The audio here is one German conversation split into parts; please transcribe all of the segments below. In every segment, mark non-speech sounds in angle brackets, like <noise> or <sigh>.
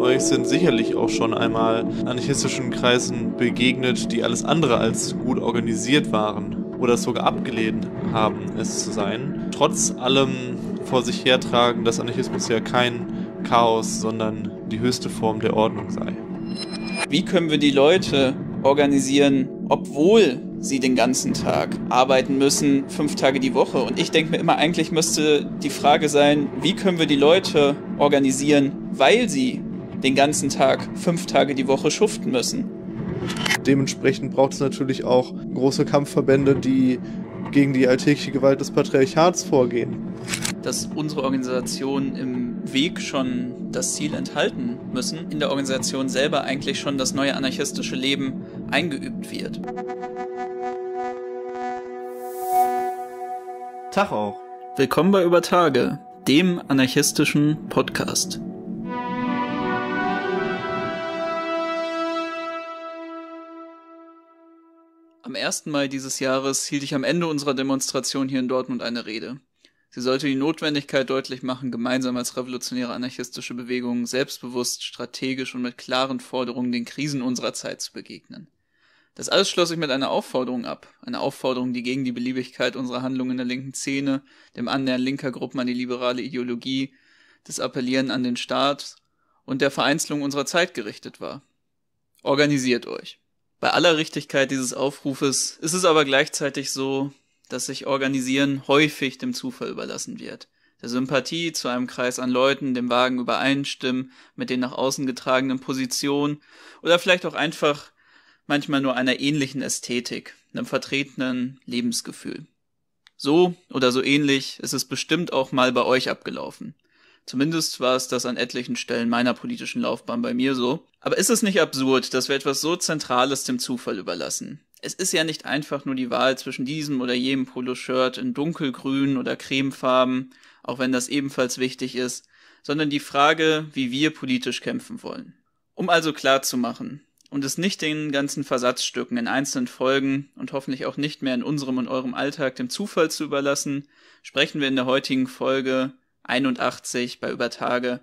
euch sind sicherlich auch schon einmal anarchistischen Kreisen begegnet, die alles andere als gut organisiert waren oder es sogar abgelehnt haben, es zu sein. Trotz allem vor sich hertragen, dass Anarchismus ja kein Chaos, sondern die höchste Form der Ordnung sei. Wie können wir die Leute organisieren, obwohl sie den ganzen Tag arbeiten müssen, fünf Tage die Woche. Und ich denke mir immer, eigentlich müsste die Frage sein, wie können wir die Leute organisieren, weil sie den ganzen Tag, fünf Tage die Woche schuften müssen. Dementsprechend braucht es natürlich auch große Kampfverbände, die gegen die alltägliche Gewalt des Patriarchats vorgehen. Dass unsere Organisation im Weg schon das Ziel enthalten müssen, in der Organisation selber eigentlich schon das neue anarchistische Leben eingeübt wird. Tag auch. Willkommen bei Über Tage, dem anarchistischen Podcast. 1. Mai dieses Jahres hielt ich am Ende unserer Demonstration hier in Dortmund eine Rede. Sie sollte die Notwendigkeit deutlich machen, gemeinsam als revolutionäre anarchistische Bewegungen selbstbewusst, strategisch und mit klaren Forderungen den Krisen unserer Zeit zu begegnen. Das alles schloss ich mit einer Aufforderung ab, eine Aufforderung, die gegen die Beliebigkeit unserer Handlungen der linken Szene, dem Annähern linker Gruppen an die liberale Ideologie, des Appellieren an den Staat und der Vereinzelung unserer Zeit gerichtet war. Organisiert euch. Bei aller Richtigkeit dieses Aufrufes ist es aber gleichzeitig so, dass sich Organisieren häufig dem Zufall überlassen wird. Der Sympathie zu einem Kreis an Leuten, dem Wagen übereinstimmen, mit den nach außen getragenen Positionen oder vielleicht auch einfach manchmal nur einer ähnlichen Ästhetik, einem vertretenen Lebensgefühl. So oder so ähnlich ist es bestimmt auch mal bei euch abgelaufen. Zumindest war es das an etlichen Stellen meiner politischen Laufbahn bei mir so. Aber ist es nicht absurd, dass wir etwas so Zentrales dem Zufall überlassen? Es ist ja nicht einfach nur die Wahl zwischen diesem oder jenem Poloshirt in dunkelgrün oder cremefarben, auch wenn das ebenfalls wichtig ist, sondern die Frage, wie wir politisch kämpfen wollen. Um also klar zu machen und es nicht den ganzen Versatzstücken in einzelnen Folgen und hoffentlich auch nicht mehr in unserem und eurem Alltag dem Zufall zu überlassen, sprechen wir in der heutigen Folge 81 bei Über Tage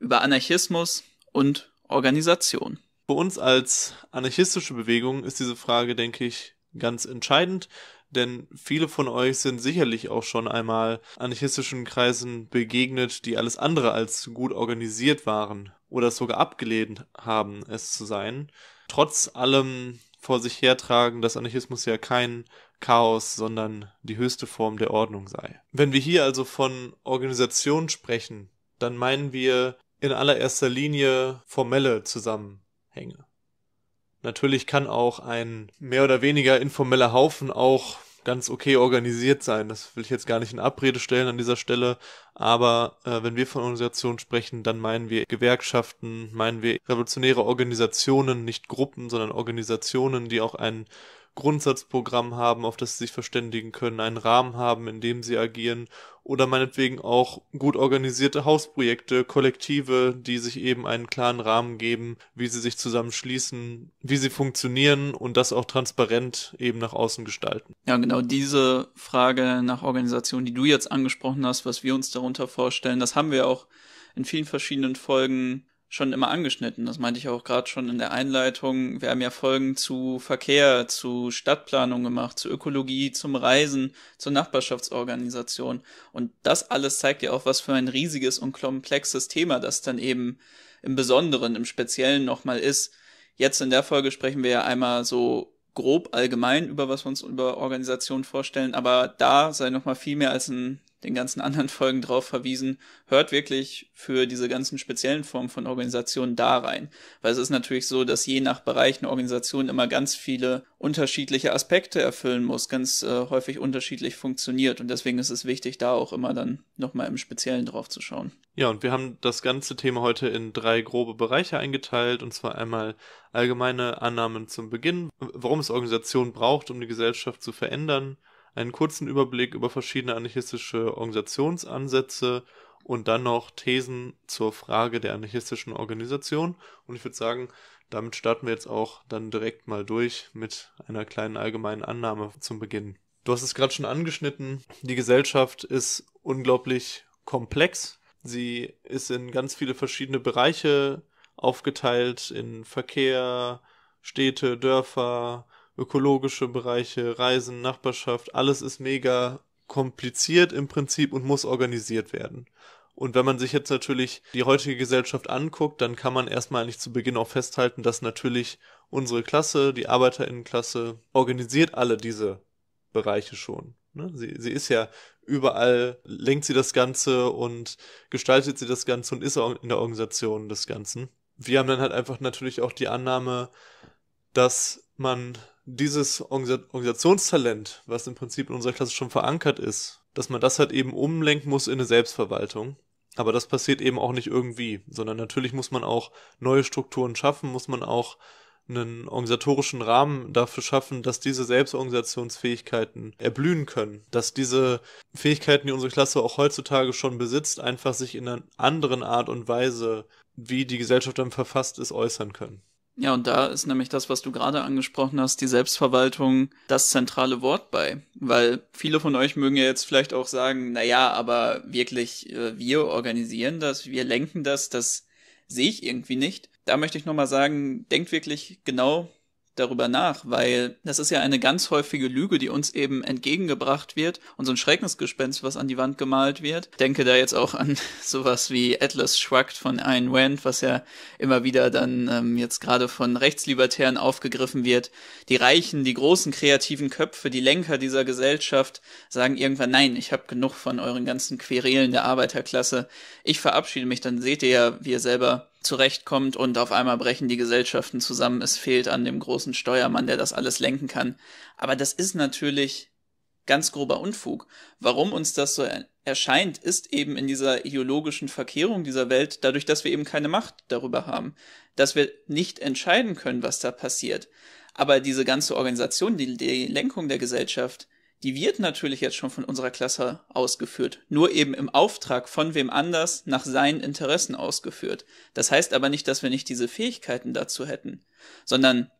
über Anarchismus und Organisation. Für uns als anarchistische Bewegung ist diese Frage, denke ich, ganz entscheidend, denn viele von euch sind sicherlich auch schon einmal anarchistischen Kreisen begegnet, die alles andere als gut organisiert waren oder es sogar abgelehnt haben, es zu sein. Trotz allem vor sich hertragen, dass Anarchismus ja kein Chaos, sondern die höchste Form der Ordnung sei. Wenn wir hier also von Organisation sprechen, dann meinen wir in allererster Linie formelle Zusammenhänge. Natürlich kann auch ein mehr oder weniger informeller Haufen auch ganz okay organisiert sein. Das will ich jetzt gar nicht in Abrede stellen an dieser Stelle. Aber äh, wenn wir von Organisationen sprechen, dann meinen wir Gewerkschaften, meinen wir revolutionäre Organisationen, nicht Gruppen, sondern Organisationen, die auch ein Grundsatzprogramm haben, auf das sie sich verständigen können, einen Rahmen haben, in dem sie agieren oder meinetwegen auch gut organisierte Hausprojekte, Kollektive, die sich eben einen klaren Rahmen geben, wie sie sich zusammenschließen, wie sie funktionieren und das auch transparent eben nach außen gestalten. Ja, genau diese Frage nach Organisation, die du jetzt angesprochen hast, was wir uns darunter vorstellen, das haben wir auch in vielen verschiedenen Folgen schon immer angeschnitten. Das meinte ich auch gerade schon in der Einleitung. Wir haben ja Folgen zu Verkehr, zu Stadtplanung gemacht, zu Ökologie, zum Reisen, zur Nachbarschaftsorganisation. Und das alles zeigt ja auch, was für ein riesiges und komplexes Thema das dann eben im Besonderen, im Speziellen nochmal ist. Jetzt in der Folge sprechen wir ja einmal so grob allgemein über was wir uns über Organisationen vorstellen, aber da sei nochmal viel mehr als ein den ganzen anderen <laughs> Folgen drauf verwiesen, hört wirklich für diese ganzen speziellen Formen von Organisationen da rein. Weil es ist natürlich so, dass je nach Bereich eine Organisation immer ganz viele unterschiedliche Aspekte erfüllen muss, ganz äh, häufig unterschiedlich funktioniert. Und deswegen ist es wichtig, da auch immer dann nochmal im Speziellen drauf zu schauen. Ja, und wir haben das ganze Thema heute in drei grobe Bereiche eingeteilt, und zwar einmal allgemeine Annahmen zum Beginn, warum es Organisationen braucht, um die Gesellschaft zu verändern, einen kurzen Überblick über verschiedene anarchistische Organisationsansätze und dann noch Thesen zur Frage der anarchistischen Organisation. Und ich würde sagen, damit starten wir jetzt auch dann direkt mal durch mit einer kleinen allgemeinen Annahme zum Beginn. Du hast es gerade schon angeschnitten, die Gesellschaft ist unglaublich komplex. Sie ist in ganz viele verschiedene Bereiche aufgeteilt, in Verkehr, Städte, Dörfer, ökologische Bereiche, Reisen, Nachbarschaft, alles ist mega kompliziert im Prinzip und muss organisiert werden. Und wenn man sich jetzt natürlich die heutige Gesellschaft anguckt, dann kann man erstmal nicht zu Beginn auch festhalten, dass natürlich unsere Klasse, die Arbeiterinnenklasse, organisiert alle diese Bereiche schon. Ne? Sie, sie ist ja überall, lenkt sie das Ganze und gestaltet sie das Ganze und ist auch in der Organisation des Ganzen. Wir haben dann halt einfach natürlich auch die Annahme, dass man dieses Organisationstalent, was im Prinzip in unserer Klasse schon verankert ist, dass man das halt eben umlenken muss in eine Selbstverwaltung. Aber das passiert eben auch nicht irgendwie, sondern natürlich muss man auch neue Strukturen schaffen, muss man auch einen organisatorischen Rahmen dafür schaffen, dass diese Selbstorganisationsfähigkeiten erblühen können, dass diese Fähigkeiten, die unsere Klasse auch heutzutage schon besitzt, einfach sich in einer anderen Art und Weise, wie die Gesellschaft dann verfasst ist, äußern können. Ja, und da ist nämlich das, was du gerade angesprochen hast, die Selbstverwaltung das zentrale Wort bei. Weil viele von euch mögen ja jetzt vielleicht auch sagen, na ja, aber wirklich, äh, wir organisieren das, wir lenken das, das sehe ich irgendwie nicht. Da möchte ich nochmal sagen, denkt wirklich genau darüber nach, weil das ist ja eine ganz häufige Lüge, die uns eben entgegengebracht wird und so ein Schreckensgespenst, was an die Wand gemalt wird. Ich denke da jetzt auch an <laughs> sowas wie Atlas Shrugged von Ayn Rand, was ja immer wieder dann ähm, jetzt gerade von Rechtslibertären aufgegriffen wird. Die Reichen, die großen kreativen Köpfe, die Lenker dieser Gesellschaft sagen irgendwann, nein, ich habe genug von euren ganzen Querelen der Arbeiterklasse. Ich verabschiede mich, dann seht ihr ja, wie ihr selber zurechtkommt und auf einmal brechen die Gesellschaften zusammen. Es fehlt an dem großen Steuermann, der das alles lenken kann. Aber das ist natürlich ganz grober Unfug. Warum uns das so erscheint, ist eben in dieser ideologischen Verkehrung dieser Welt, dadurch, dass wir eben keine Macht darüber haben, dass wir nicht entscheiden können, was da passiert. Aber diese ganze Organisation, die, die Lenkung der Gesellschaft, die wird natürlich jetzt schon von unserer Klasse ausgeführt, nur eben im Auftrag von wem anders nach seinen Interessen ausgeführt. Das heißt aber nicht, dass wir nicht diese Fähigkeiten dazu hätten, sondern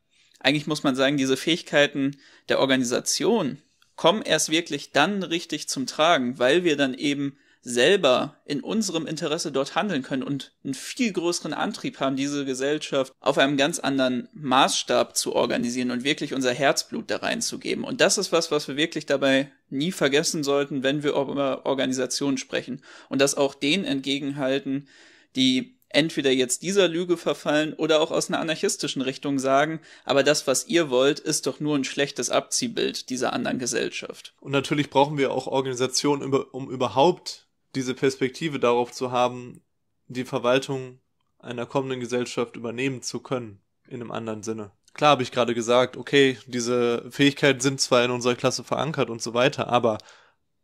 eigentlich muss man sagen, diese Fähigkeiten der Organisation kommen erst wirklich dann richtig zum Tragen, weil wir dann eben selber in unserem Interesse dort handeln können und einen viel größeren Antrieb haben, diese Gesellschaft auf einem ganz anderen Maßstab zu organisieren und wirklich unser Herzblut da reinzugeben. Und das ist was, was wir wirklich dabei nie vergessen sollten, wenn wir über Organisationen sprechen. Und das auch denen entgegenhalten, die entweder jetzt dieser Lüge verfallen oder auch aus einer anarchistischen Richtung sagen, aber das, was ihr wollt, ist doch nur ein schlechtes Abziehbild dieser anderen Gesellschaft. Und natürlich brauchen wir auch Organisationen, um überhaupt diese Perspektive darauf zu haben, die Verwaltung einer kommenden Gesellschaft übernehmen zu können, in einem anderen Sinne. Klar habe ich gerade gesagt, okay, diese Fähigkeiten sind zwar in unserer Klasse verankert und so weiter, aber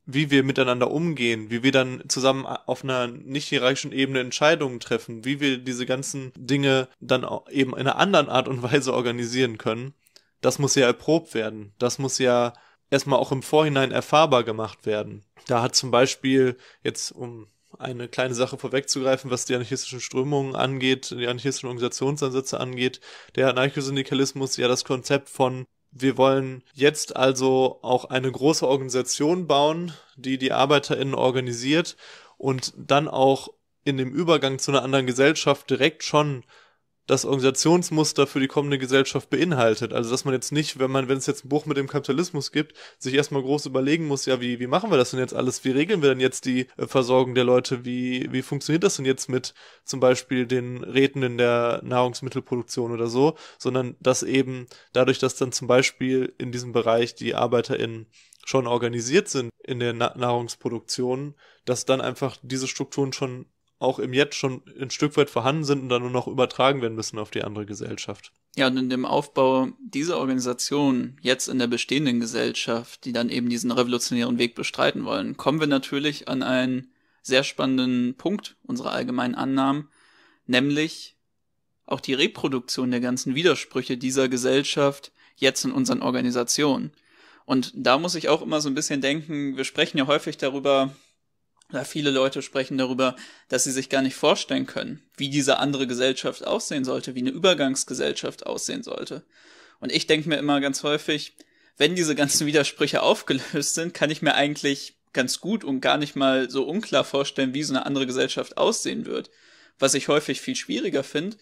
wie wir miteinander umgehen, wie wir dann zusammen auf einer nicht hierarchischen Ebene Entscheidungen treffen, wie wir diese ganzen Dinge dann eben in einer anderen Art und <laughs> Weise organisieren können, das muss ja erprobt werden. Das muss ja erstmal auch im Vorhinein erfahrbar gemacht werden. Da hat zum Beispiel jetzt, um eine kleine Sache vorwegzugreifen, was die anarchistischen Strömungen angeht, die anarchistischen Organisationsansätze angeht, der Anarchosyndikalismus ja das Konzept von wir wollen jetzt also auch eine große Organisation bauen, die die ArbeiterInnen organisiert und dann auch in dem Übergang zu einer anderen Gesellschaft direkt schon das Organisationsmuster für die kommende Gesellschaft beinhaltet. Also dass man jetzt nicht, wenn man, wenn es jetzt ein Buch mit dem Kapitalismus gibt, sich erstmal groß überlegen muss, ja, wie, wie machen wir das denn jetzt alles? Wie regeln wir denn jetzt die äh, Versorgung der Leute? Wie, wie funktioniert das denn jetzt mit zum Beispiel den Räten in der Nahrungsmittelproduktion oder so? Sondern dass eben dadurch, dass dann zum Beispiel in diesem Bereich die ArbeiterInnen schon organisiert sind in der Na Nahrungsproduktion, dass dann einfach diese Strukturen schon auch im Jetzt schon ein Stück weit vorhanden sind und dann nur noch übertragen werden müssen auf die andere Gesellschaft. Ja, und in dem Aufbau dieser Organisation jetzt in der bestehenden Gesellschaft, die dann eben diesen revolutionären Weg bestreiten wollen, kommen wir natürlich an einen sehr spannenden Punkt unserer allgemeinen Annahmen, nämlich auch die Reproduktion der ganzen Widersprüche dieser Gesellschaft jetzt in unseren Organisationen. Und da muss ich auch immer so ein bisschen denken, wir sprechen ja häufig darüber, ja, viele Leute sprechen darüber, dass sie sich gar nicht vorstellen können, wie diese andere Gesellschaft aussehen sollte, wie eine Übergangsgesellschaft aussehen sollte. Und ich denke mir immer ganz häufig, wenn diese ganzen <laughs> Widersprüche aufgelöst sind, kann ich mir eigentlich ganz gut und gar nicht mal so unklar vorstellen, wie so eine andere Gesellschaft aussehen wird. Was ich häufig viel schwieriger finde,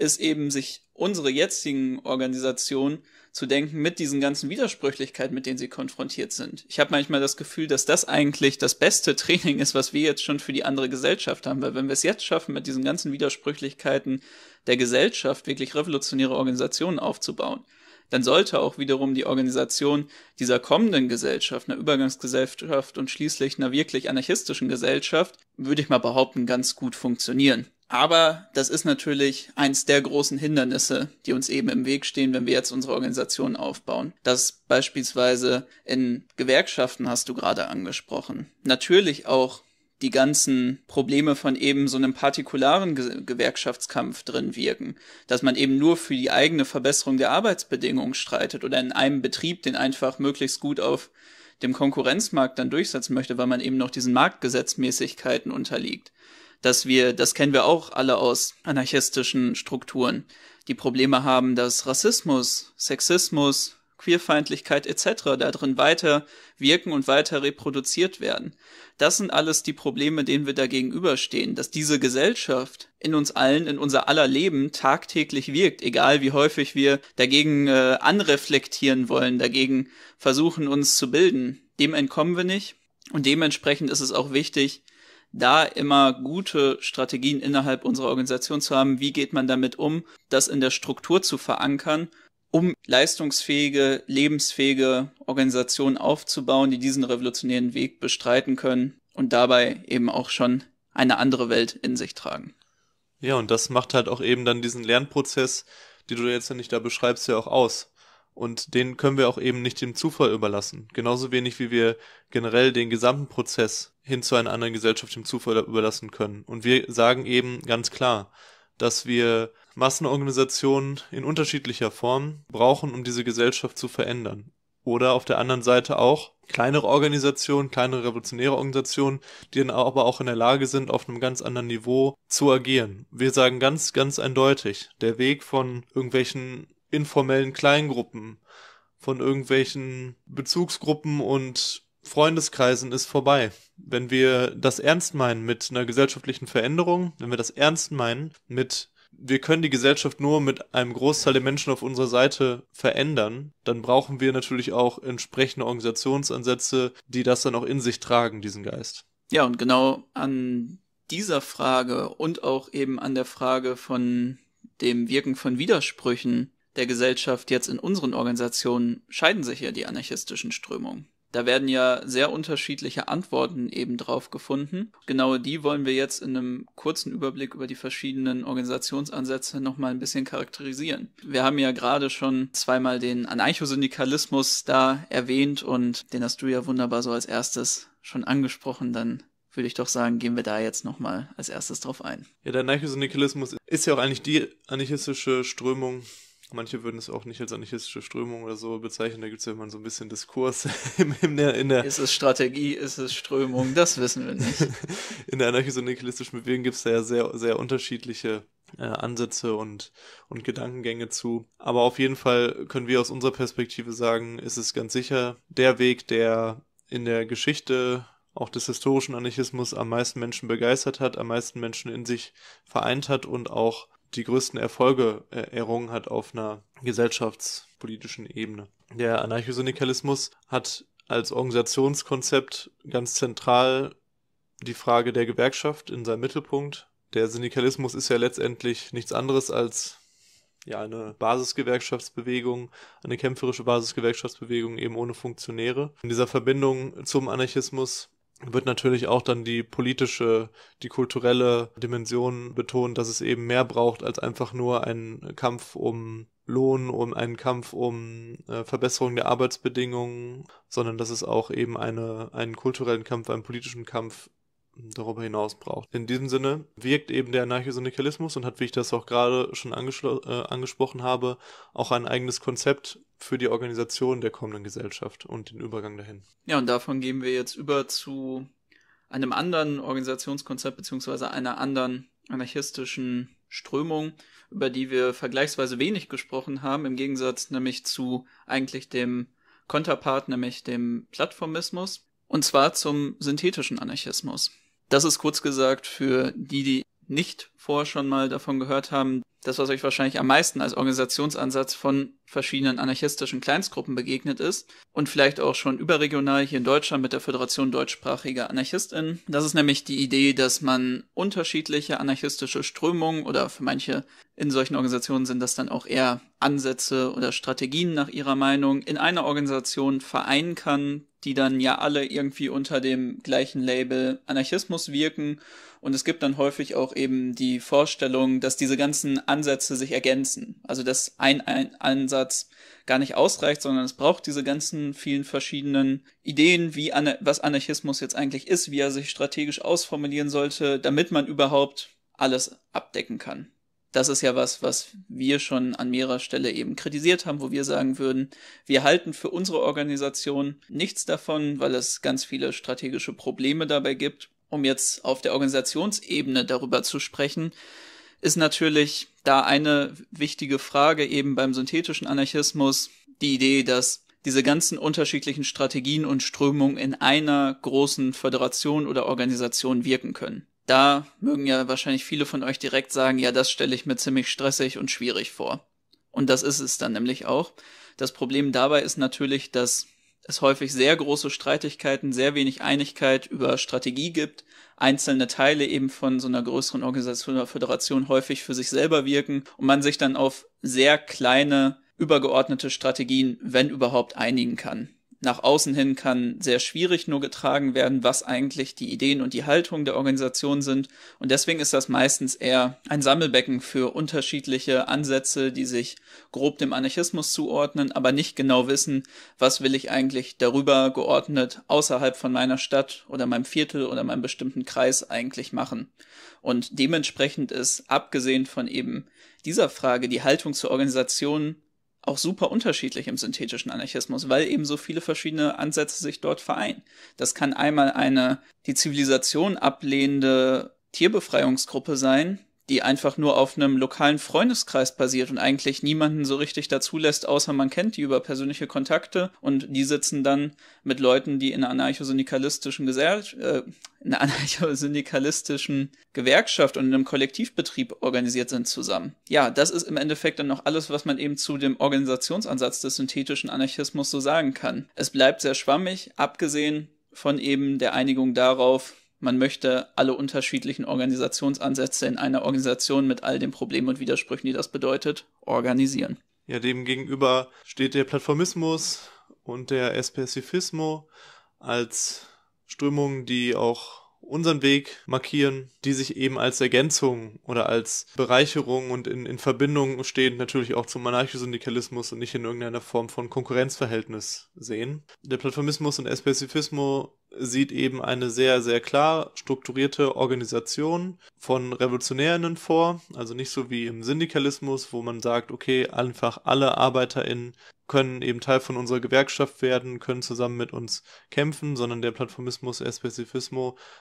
ist eben sich unsere jetzigen Organisationen zu denken mit diesen ganzen Widersprüchlichkeiten, mit denen sie konfrontiert sind. Ich habe manchmal das Gefühl, dass das eigentlich das beste <laughs> Training ist, was wir jetzt schon für die andere Gesellschaft haben, weil wenn wir es jetzt schaffen, mit diesen ganzen Widersprüchlichkeiten der Gesellschaft wirklich revolutionäre Organisationen aufzubauen, dann sollte auch wiederum die Organisation dieser kommenden Gesellschaft, einer Übergangsgesellschaft und schließlich einer wirklich anarchistischen Gesellschaft, würde ich mal behaupten, ganz gut funktionieren. Aber das ist natürlich eins der großen Hindernisse, die uns eben im Weg stehen, wenn wir jetzt unsere Organisation aufbauen. Das beispielsweise in Gewerkschaften hast du gerade angesprochen. Natürlich auch die ganzen Probleme von eben so einem partikularen Ge Gewerkschaftskampf drin wirken, dass man eben nur für die eigene Verbesserung der Arbeitsbedingungen streitet oder in einem Betrieb den einfach möglichst gut auf dem Konkurrenzmarkt dann durchsetzen möchte, weil man eben noch diesen Marktgesetzmäßigkeiten unterliegt dass wir, das kennen wir auch alle aus anarchistischen Strukturen, die Probleme haben, dass Rassismus, Sexismus, Queerfeindlichkeit etc. darin weiter wirken und weiter reproduziert werden. Das sind alles die Probleme, denen wir dagegen überstehen, dass diese Gesellschaft in uns allen, in unser aller Leben tagtäglich wirkt, egal wie häufig wir dagegen äh, anreflektieren wollen, dagegen versuchen uns zu bilden. Dem entkommen wir nicht und dementsprechend ist es auch wichtig, da immer gute Strategien innerhalb unserer Organisation zu haben, wie geht man damit um, das in der Struktur zu verankern, um leistungsfähige, lebensfähige Organisationen aufzubauen, die diesen revolutionären Weg bestreiten können und dabei eben auch schon eine andere Welt in sich tragen. Ja, und das macht halt auch eben dann diesen Lernprozess, die du jetzt ja nicht da beschreibst, ja auch aus. Und den können wir auch eben nicht dem Zufall überlassen. Genauso wenig wie wir generell den gesamten Prozess hin zu einer anderen Gesellschaft dem Zufall überlassen können. Und wir sagen eben ganz klar, dass wir Massenorganisationen in unterschiedlicher Form brauchen, um diese Gesellschaft zu verändern. Oder auf der anderen Seite auch kleinere Organisationen, kleinere revolutionäre Organisationen, die dann aber auch in der Lage sind, auf einem ganz anderen Niveau zu agieren. Wir sagen ganz, ganz eindeutig, der Weg von irgendwelchen informellen Kleingruppen, von irgendwelchen Bezugsgruppen und Freundeskreisen ist vorbei. Wenn wir das ernst meinen mit einer gesellschaftlichen Veränderung, wenn wir das ernst meinen mit wir können die Gesellschaft nur mit einem Großteil der Menschen auf unserer Seite verändern, dann brauchen wir natürlich auch entsprechende Organisationsansätze, die das dann auch in sich tragen, diesen Geist. Ja, und genau an dieser Frage und auch eben an der Frage von dem Wirken von Widersprüchen der Gesellschaft jetzt in unseren Organisationen scheiden sich ja die anarchistischen Strömungen. Da werden ja sehr unterschiedliche Antworten eben drauf gefunden. Genau die wollen wir jetzt in einem kurzen Überblick über die verschiedenen Organisationsansätze nochmal ein bisschen charakterisieren. Wir haben ja gerade schon zweimal den Anarchosyndikalismus da erwähnt und den hast du ja wunderbar so als erstes schon angesprochen. Dann würde ich doch sagen, gehen wir da jetzt nochmal als erstes drauf ein. Ja, der Anarchosyndikalismus ist ja auch eigentlich die anarchistische Strömung, Manche würden es auch nicht als anarchistische Strömung oder so bezeichnen. Da gibt es ja immer so ein bisschen Diskurs in, <laughs> in, in der. Ist es Strategie, ist es Strömung? Das wissen wir nicht. <laughs> in der anarchistisch-nikhilistischen Bewegung gibt es da ja sehr, sehr unterschiedliche äh, Ansätze und, und Gedankengänge zu. Aber auf jeden Fall können wir aus unserer Perspektive sagen, ist es ganz sicher der Weg, der in der Geschichte auch des historischen Anarchismus am meisten Menschen begeistert hat, am meisten Menschen in sich vereint hat und auch die größten Erfolge äh, errungen hat auf einer gesellschaftspolitischen Ebene. Der Anarchosyndikalismus hat als Organisationskonzept ganz zentral die Frage der Gewerkschaft in seinem Mittelpunkt. Der Syndikalismus ist ja letztendlich nichts anderes als ja eine Basisgewerkschaftsbewegung, eine kämpferische Basisgewerkschaftsbewegung eben ohne Funktionäre. In dieser Verbindung zum Anarchismus wird natürlich auch dann die politische, die kulturelle Dimension betont, dass es eben mehr braucht als einfach nur einen Kampf um Lohn, um einen Kampf um äh, Verbesserung der Arbeitsbedingungen, sondern dass es auch eben eine, einen kulturellen Kampf, einen politischen Kampf darüber hinaus braucht. In diesem Sinne wirkt eben der Anarchosyndikalismus und hat, wie ich das auch gerade schon äh, angesprochen habe, auch ein eigenes Konzept für die Organisation der kommenden Gesellschaft und den Übergang dahin. Ja, und davon gehen wir jetzt über zu einem anderen Organisationskonzept beziehungsweise einer anderen anarchistischen Strömung, über die wir vergleichsweise wenig gesprochen haben, im Gegensatz nämlich zu eigentlich dem Konterpart, nämlich dem Plattformismus, und zwar zum synthetischen Anarchismus. Das ist kurz gesagt für die, die nicht vorher schon mal davon gehört haben, das, was euch wahrscheinlich am meisten als Organisationsansatz von verschiedenen anarchistischen Kleinstgruppen begegnet ist und vielleicht auch schon überregional hier in Deutschland mit der Föderation deutschsprachiger Anarchistinnen. Das ist nämlich die Idee, dass man unterschiedliche anarchistische Strömungen oder für manche in solchen Organisationen sind das dann auch eher Ansätze oder Strategien nach ihrer Meinung in einer Organisation vereinen kann, die dann ja alle irgendwie unter dem gleichen Label Anarchismus wirken und es gibt dann häufig auch eben die Vorstellung, dass diese ganzen Ansätze sich ergänzen. Also dass ein, ein Ansatz gar nicht ausreicht, sondern es braucht diese ganzen vielen verschiedenen Ideen, wie Ana was Anarchismus jetzt eigentlich ist, wie er sich strategisch ausformulieren sollte, damit man überhaupt alles abdecken kann. Das ist ja was, was wir schon an mehrerer Stelle eben kritisiert haben, wo wir sagen würden, wir halten für unsere Organisation nichts davon, weil es ganz viele strategische Probleme dabei gibt um jetzt auf der Organisationsebene darüber zu sprechen, ist natürlich da eine wichtige Frage eben beim synthetischen Anarchismus die Idee, dass diese ganzen unterschiedlichen Strategien und Strömungen in einer großen Föderation oder Organisation wirken können. Da mögen ja wahrscheinlich viele von euch direkt sagen, ja, das stelle ich mir ziemlich stressig und schwierig vor. Und das ist es dann nämlich auch. Das Problem dabei ist natürlich, dass es häufig sehr große Streitigkeiten, sehr wenig Einigkeit über Strategie gibt, einzelne Teile eben von so einer größeren Organisation oder Föderation häufig für sich selber wirken und man sich dann auf sehr kleine übergeordnete Strategien, wenn überhaupt, einigen kann nach außen hin kann sehr schwierig nur getragen werden, was eigentlich die Ideen und die Haltung der Organisation sind. Und deswegen ist das meistens eher ein Sammelbecken für unterschiedliche Ansätze, die sich grob dem Anarchismus zuordnen, aber nicht genau wissen, was will ich eigentlich darüber geordnet außerhalb von meiner Stadt oder meinem Viertel oder meinem bestimmten Kreis eigentlich machen. Und dementsprechend ist, abgesehen von eben dieser Frage, die Haltung zur Organisation auch super unterschiedlich im synthetischen Anarchismus, weil eben so viele verschiedene Ansätze sich dort vereinen. Das kann einmal eine die Zivilisation ablehnende Tierbefreiungsgruppe sein, die einfach nur auf einem lokalen Freundeskreis basiert und eigentlich niemanden so richtig dazulässt, außer man kennt die über persönliche Kontakte und die sitzen dann mit Leuten, die in einer anarchosyndikalistischen Gesellschaft, äh, in einer <laughs> anarchosyndikalistischen Gewerkschaft und in einem Kollektivbetrieb organisiert sind zusammen. Ja, das ist im Endeffekt dann noch alles, was man eben zu dem Organisationsansatz des synthetischen Anarchismus so sagen kann. Es bleibt sehr schwammig, abgesehen von eben der Einigung darauf, man möchte alle unterschiedlichen Organisationsansätze in einer Organisation mit all den Problemen und Widersprüchen, die das bedeutet, organisieren. Ja, dem steht der Plattformismus und der Espezifismo als Strömungen, die auch unseren Weg markieren, die sich eben als Ergänzung oder als Bereicherung und in, in Verbindung stehen, natürlich auch zum Anarchosyndikalismus und nicht in irgendeiner Form von Konkurrenzverhältnis sehen. Der Plattformismus und Espezifismo sieht eben eine sehr, sehr klar strukturierte Organisation von Revolutionärinnen vor. Also nicht so wie im Syndikalismus, wo man sagt, okay, einfach alle ArbeiterInnen können eben Teil von unserer Gewerkschaft werden, können zusammen mit uns kämpfen, sondern der Plattformismus El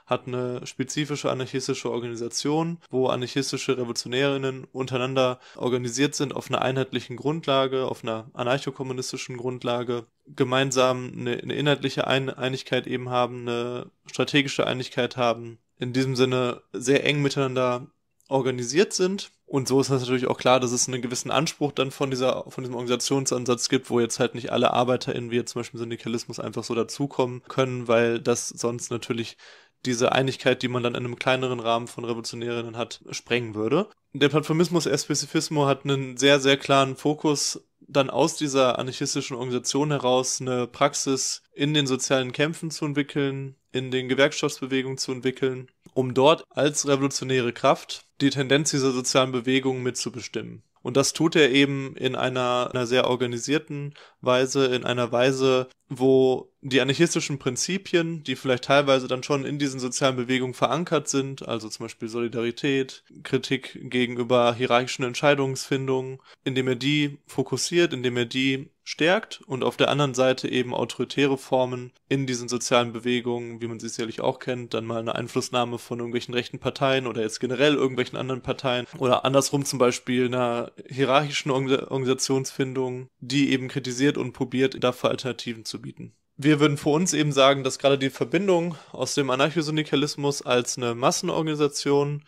hat eine spezifische anarchistische Organisation, wo anarchistische Revolutionärinnen untereinander organisiert sind auf einer einheitlichen Grundlage, auf einer anarchokommunistischen Grundlage, gemeinsam eine, eine inhaltliche Einigkeit eben haben, eine strategische Einigkeit haben, in diesem Sinne sehr eng miteinander organisiert sind. Und so ist das natürlich auch klar, dass es einen gewissen Anspruch dann von dieser, von diesem Organisationsansatz gibt, wo jetzt halt nicht alle ArbeiterInnen, wie jetzt zum Beispiel Syndikalismus, einfach so dazukommen können, weil das sonst natürlich diese Einigkeit, die man dann in einem kleineren Rahmen von Revolutionärinnen hat, sprengen würde. Der Plattformismus Espezifismo hat einen sehr, sehr klaren Fokus dann aus dieser anarchistischen Organisation heraus eine Praxis in den sozialen Kämpfen zu entwickeln, in den Gewerkschaftsbewegungen zu entwickeln, um dort als revolutionäre Kraft die Tendenz dieser sozialen Bewegung mitzubestimmen. Und das tut er eben in einer, einer sehr organisierten Weise, in einer Weise, wo die anarchistischen Prinzipien, die vielleicht teilweise dann schon in diesen sozialen Bewegungen verankert sind, also zum Beispiel Solidarität, Kritik gegenüber hierarchischen Entscheidungsfindungen, indem er die fokussiert, indem er die stärkt und auf der anderen Seite eben autoritäre Formen in diesen sozialen Bewegungen, wie man sie sicherlich auch kennt, dann mal eine Einflussnahme von irgendwelchen rechten Parteien oder jetzt generell irgendwelchen anderen Parteien oder andersrum zum Beispiel einer hierarchischen Organisationsfindung, die eben kritisiert und probiert, dafür Alternativen zu anzubieten. Wir würden vor uns eben sagen, dass gerade die Verbindung aus dem Anarchosyndikalismus als eine Massenorganisation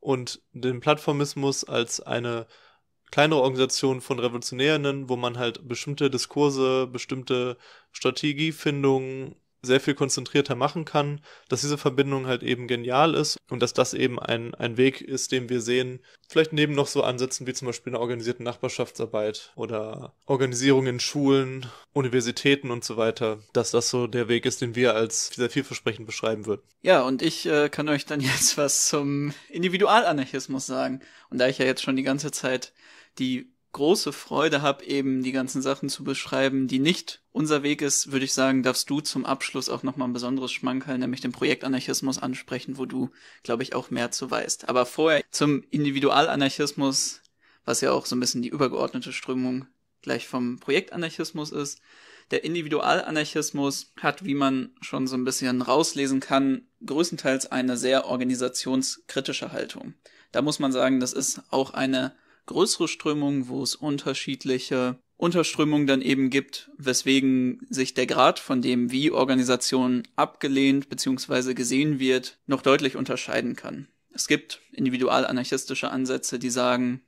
und dem Plattformismus als eine kleinere Organisation von Revolutionären, wo man halt bestimmte Diskurse, bestimmte Strategiefindungen sehr viel konzentrierter machen kann, dass diese Verbindung halt eben genial ist und dass das eben ein, ein Weg ist, den wir sehen, vielleicht neben noch so Ansätzen wie zum Beispiel einer organisierten Nachbarschaftsarbeit oder Organisierung in Schulen, Universitäten und so weiter, dass das so der Weg ist, den wir als sehr vielversprechend beschreiben würden. Ja, und ich äh, kann euch dann <laughs> jetzt was zum Individualanarchismus sagen. Und da ich ja jetzt schon die ganze Zeit die große Freude habe, eben die ganzen Sachen zu beschreiben, die nicht unser Weg ist, würde ich sagen, darfst du zum Abschluss auch nochmal ein besonderes Schmankerl, nämlich den Projektanarchismus ansprechen, wo du, glaube ich, auch mehr zu weißt. Aber vorher zum Individualanarchismus, was ja auch so ein bisschen die übergeordnete Strömung gleich vom Projektanarchismus ist. Der Individualanarchismus hat, wie man schon so ein bisschen rauslesen kann, größtenteils eine sehr organisationskritische Haltung. Da muss man sagen, das ist auch eine größere Strömungen, wo es unterschiedliche Unterströmungen dann eben gibt, weswegen sich der Grad von dem, wie Organisation abgelehnt bzw. gesehen wird, noch deutlich unterscheiden kann. Es gibt individual anarchistische Ansätze, die sagen,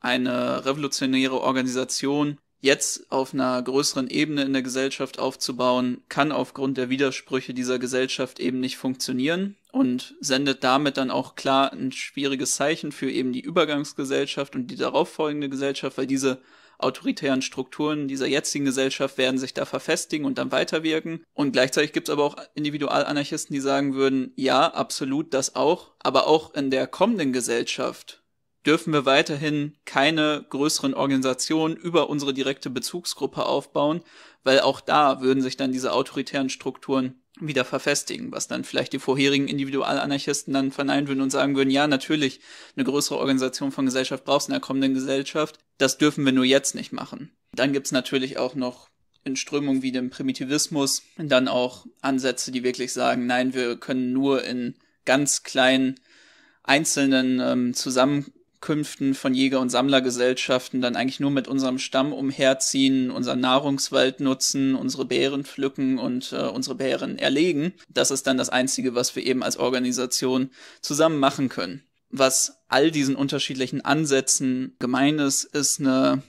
eine revolutionäre Organisation jetzt auf einer größeren Ebene in der Gesellschaft aufzubauen, kann aufgrund der Widersprüche dieser Gesellschaft eben nicht funktionieren und mhm. sendet damit dann auch klar ein schwieriges Zeichen für eben die Übergangsgesellschaft und die darauffolgende Gesellschaft, weil diese autoritären Strukturen dieser jetzigen Gesellschaft werden sich da verfestigen und dann weiterwirken. Und gleichzeitig gibt es aber auch Individualanarchisten, die sagen würden, ja, absolut das auch, aber auch in der kommenden Gesellschaft dürfen wir weiterhin keine größeren Organisationen über unsere direkte Bezugsgruppe aufbauen, weil auch da würden sich dann diese autoritären Strukturen wieder verfestigen, was dann vielleicht die vorherigen Individualanarchisten dann verneinen würden und sagen würden, ja, natürlich, eine größere Organisation von Gesellschaft brauchst du in der kommenden Gesellschaft, das dürfen wir nur jetzt nicht machen. Dann gibt's natürlich auch noch in Strömungen wie dem Primitivismus dann auch Ansätze, die wirklich sagen, nein, wir können nur in ganz kleinen einzelnen ähm, zusammen Zukünften von Jäger- und Sammlergesellschaften dann eigentlich nur mit unserem Stamm umherziehen, unseren Nahrungswald nutzen, unsere Beeren pflücken und äh, unsere Beeren erlegen. Das ist dann das Einzige, was wir eben als Organisation zusammen machen können. Was all diesen unterschiedlichen Ansätzen gemein ist, ist eine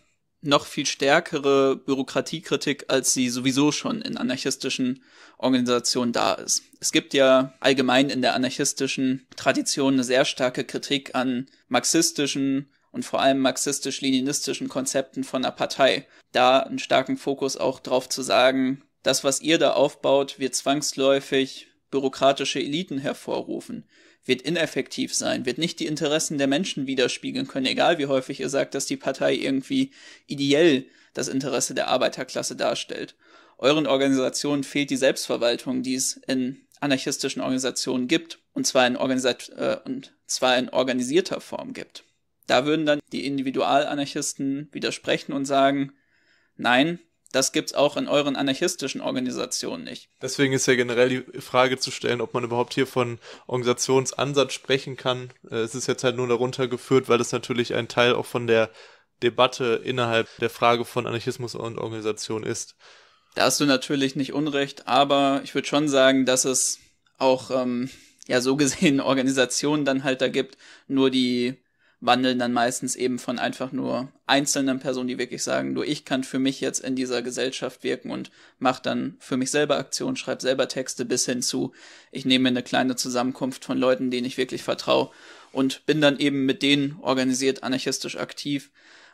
noch viel stärkere Bürokratiekritik, als sie sowieso schon in anarchistischen Organisationen da ist. Es gibt ja allgemein in der anarchistischen Tradition eine sehr starke Kritik an marxistischen und vor allem marxistisch-leninistischen Konzepten von der Partei. Da einen starken Fokus auch drauf zu sagen, das, was ihr da aufbaut, wird zwangsläufig bürokratische Eliten hervorrufen wird ineffektiv sein, wird nicht die Interessen der Menschen widerspiegeln können, egal wie häufig ihr sagt, dass die Partei irgendwie ideell das Interesse der Arbeiterklasse darstellt. Euren Organisationen fehlt die Selbstverwaltung, die es in anarchistischen Organisationen gibt, und zwar in, Organis äh, und zwar in organisierter Form gibt. Da würden dann die Individualanarchisten widersprechen und sagen, nein, das gibt's auch in euren anarchistischen Organisationen nicht. Deswegen ist ja generell die Frage zu stellen, ob man überhaupt hier von Organisationsansatz sprechen kann. Äh, es ist jetzt halt nur darunter geführt, weil das natürlich ein Teil auch von der Debatte innerhalb der Frage von Anarchismus und Organisation ist. Da hast du natürlich nicht Unrecht, aber ich würde schon sagen, dass es auch ähm, ja so gesehen <laughs> Organisationen dann halt da gibt. Nur die wandeln dann meistens eben von einfach nur einzelnen Personen, die wirklich sagen, nur ich kann für mich jetzt in dieser Gesellschaft wirken und mache dann für mich selber Aktionen, schreibe selber Texte bis hin zu, ich nehme eine kleine Zusammenkunft von Leuten, denen ich wirklich vertraue und bin dann eben mit denen organisiert anarchistisch aktiv.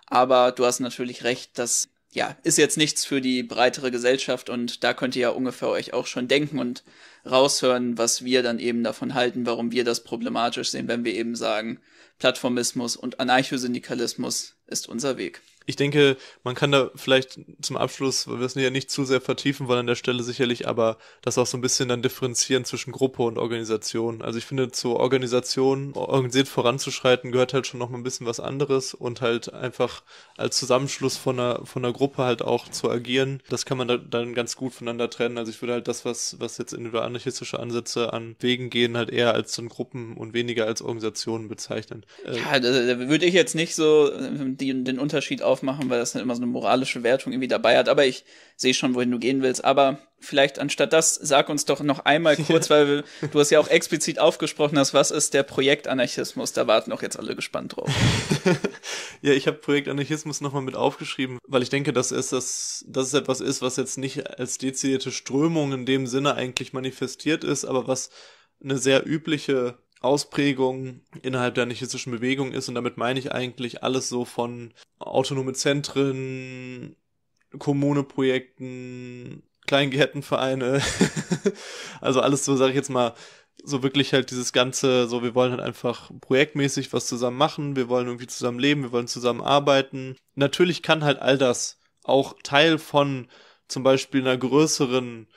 Aber du hast natürlich recht, dass ja, ist jetzt nichts für die breitere Gesellschaft und da könnt ihr ja ungefähr euch auch schon denken und raushören, was wir dann eben davon halten, warum wir das problematisch sehen, wenn wir eben sagen, Plattformismus und Anarchosyndikalismus ist unser Weg ich denke, man kann da vielleicht zum Abschluss, wir müssen ja nicht zu sehr vertiefen wollen an der Stelle sicherlich, aber das auch so ein bisschen dann differenzieren zwischen Gruppe und Organisation. Also ich finde, zur Organisation organisiert voranzuschreiten gehört halt schon noch mal ein bisschen was anderes und halt einfach als Zusammenschluss von einer, von einer Gruppe halt auch zu agieren. Das kann man da, dann ganz gut voneinander trennen. Also ich würde halt das, was, was jetzt individualistische Ansätze an Wegen gehen, halt eher als dann Gruppen und weniger als Organisationen bezeichnen. Äh, ja, da würde ich jetzt nicht so äh, den Unterschied auf drauf machen, weil das dann halt immer so eine moralische Wertung irgendwie dabei hat. Aber ich sehe schon, wohin du gehen willst. Aber vielleicht anstatt das, sag uns doch noch einmal <laughs> kurz, ja. weil du hast ja auch explizit aufgesprochen hast, was ist der Projektanarchismus? Da warten auch jetzt alle gespannt drauf. <laughs> ja, ich habe Projektanarchismus nochmal mit aufgeschrieben, weil ich denke, dass es, das, dass es etwas ist, was jetzt nicht als dezidierte Strömung in dem Sinne eigentlich manifestiert ist, aber was eine sehr übliche Ausprägung innerhalb der anarchistischen Bewegung ist. Und damit meine ich eigentlich alles so von autonome Zentren, Kommuneprojekten, Kleingärtenvereine. <laughs> also alles so, sage ich jetzt mal, so wirklich halt dieses ganze, so wir wollen halt einfach projektmäßig was zusammen machen, wir wollen irgendwie zusammen leben, wir wollen zusammen arbeiten. Natürlich kann halt all das auch Teil von zum Beispiel einer größeren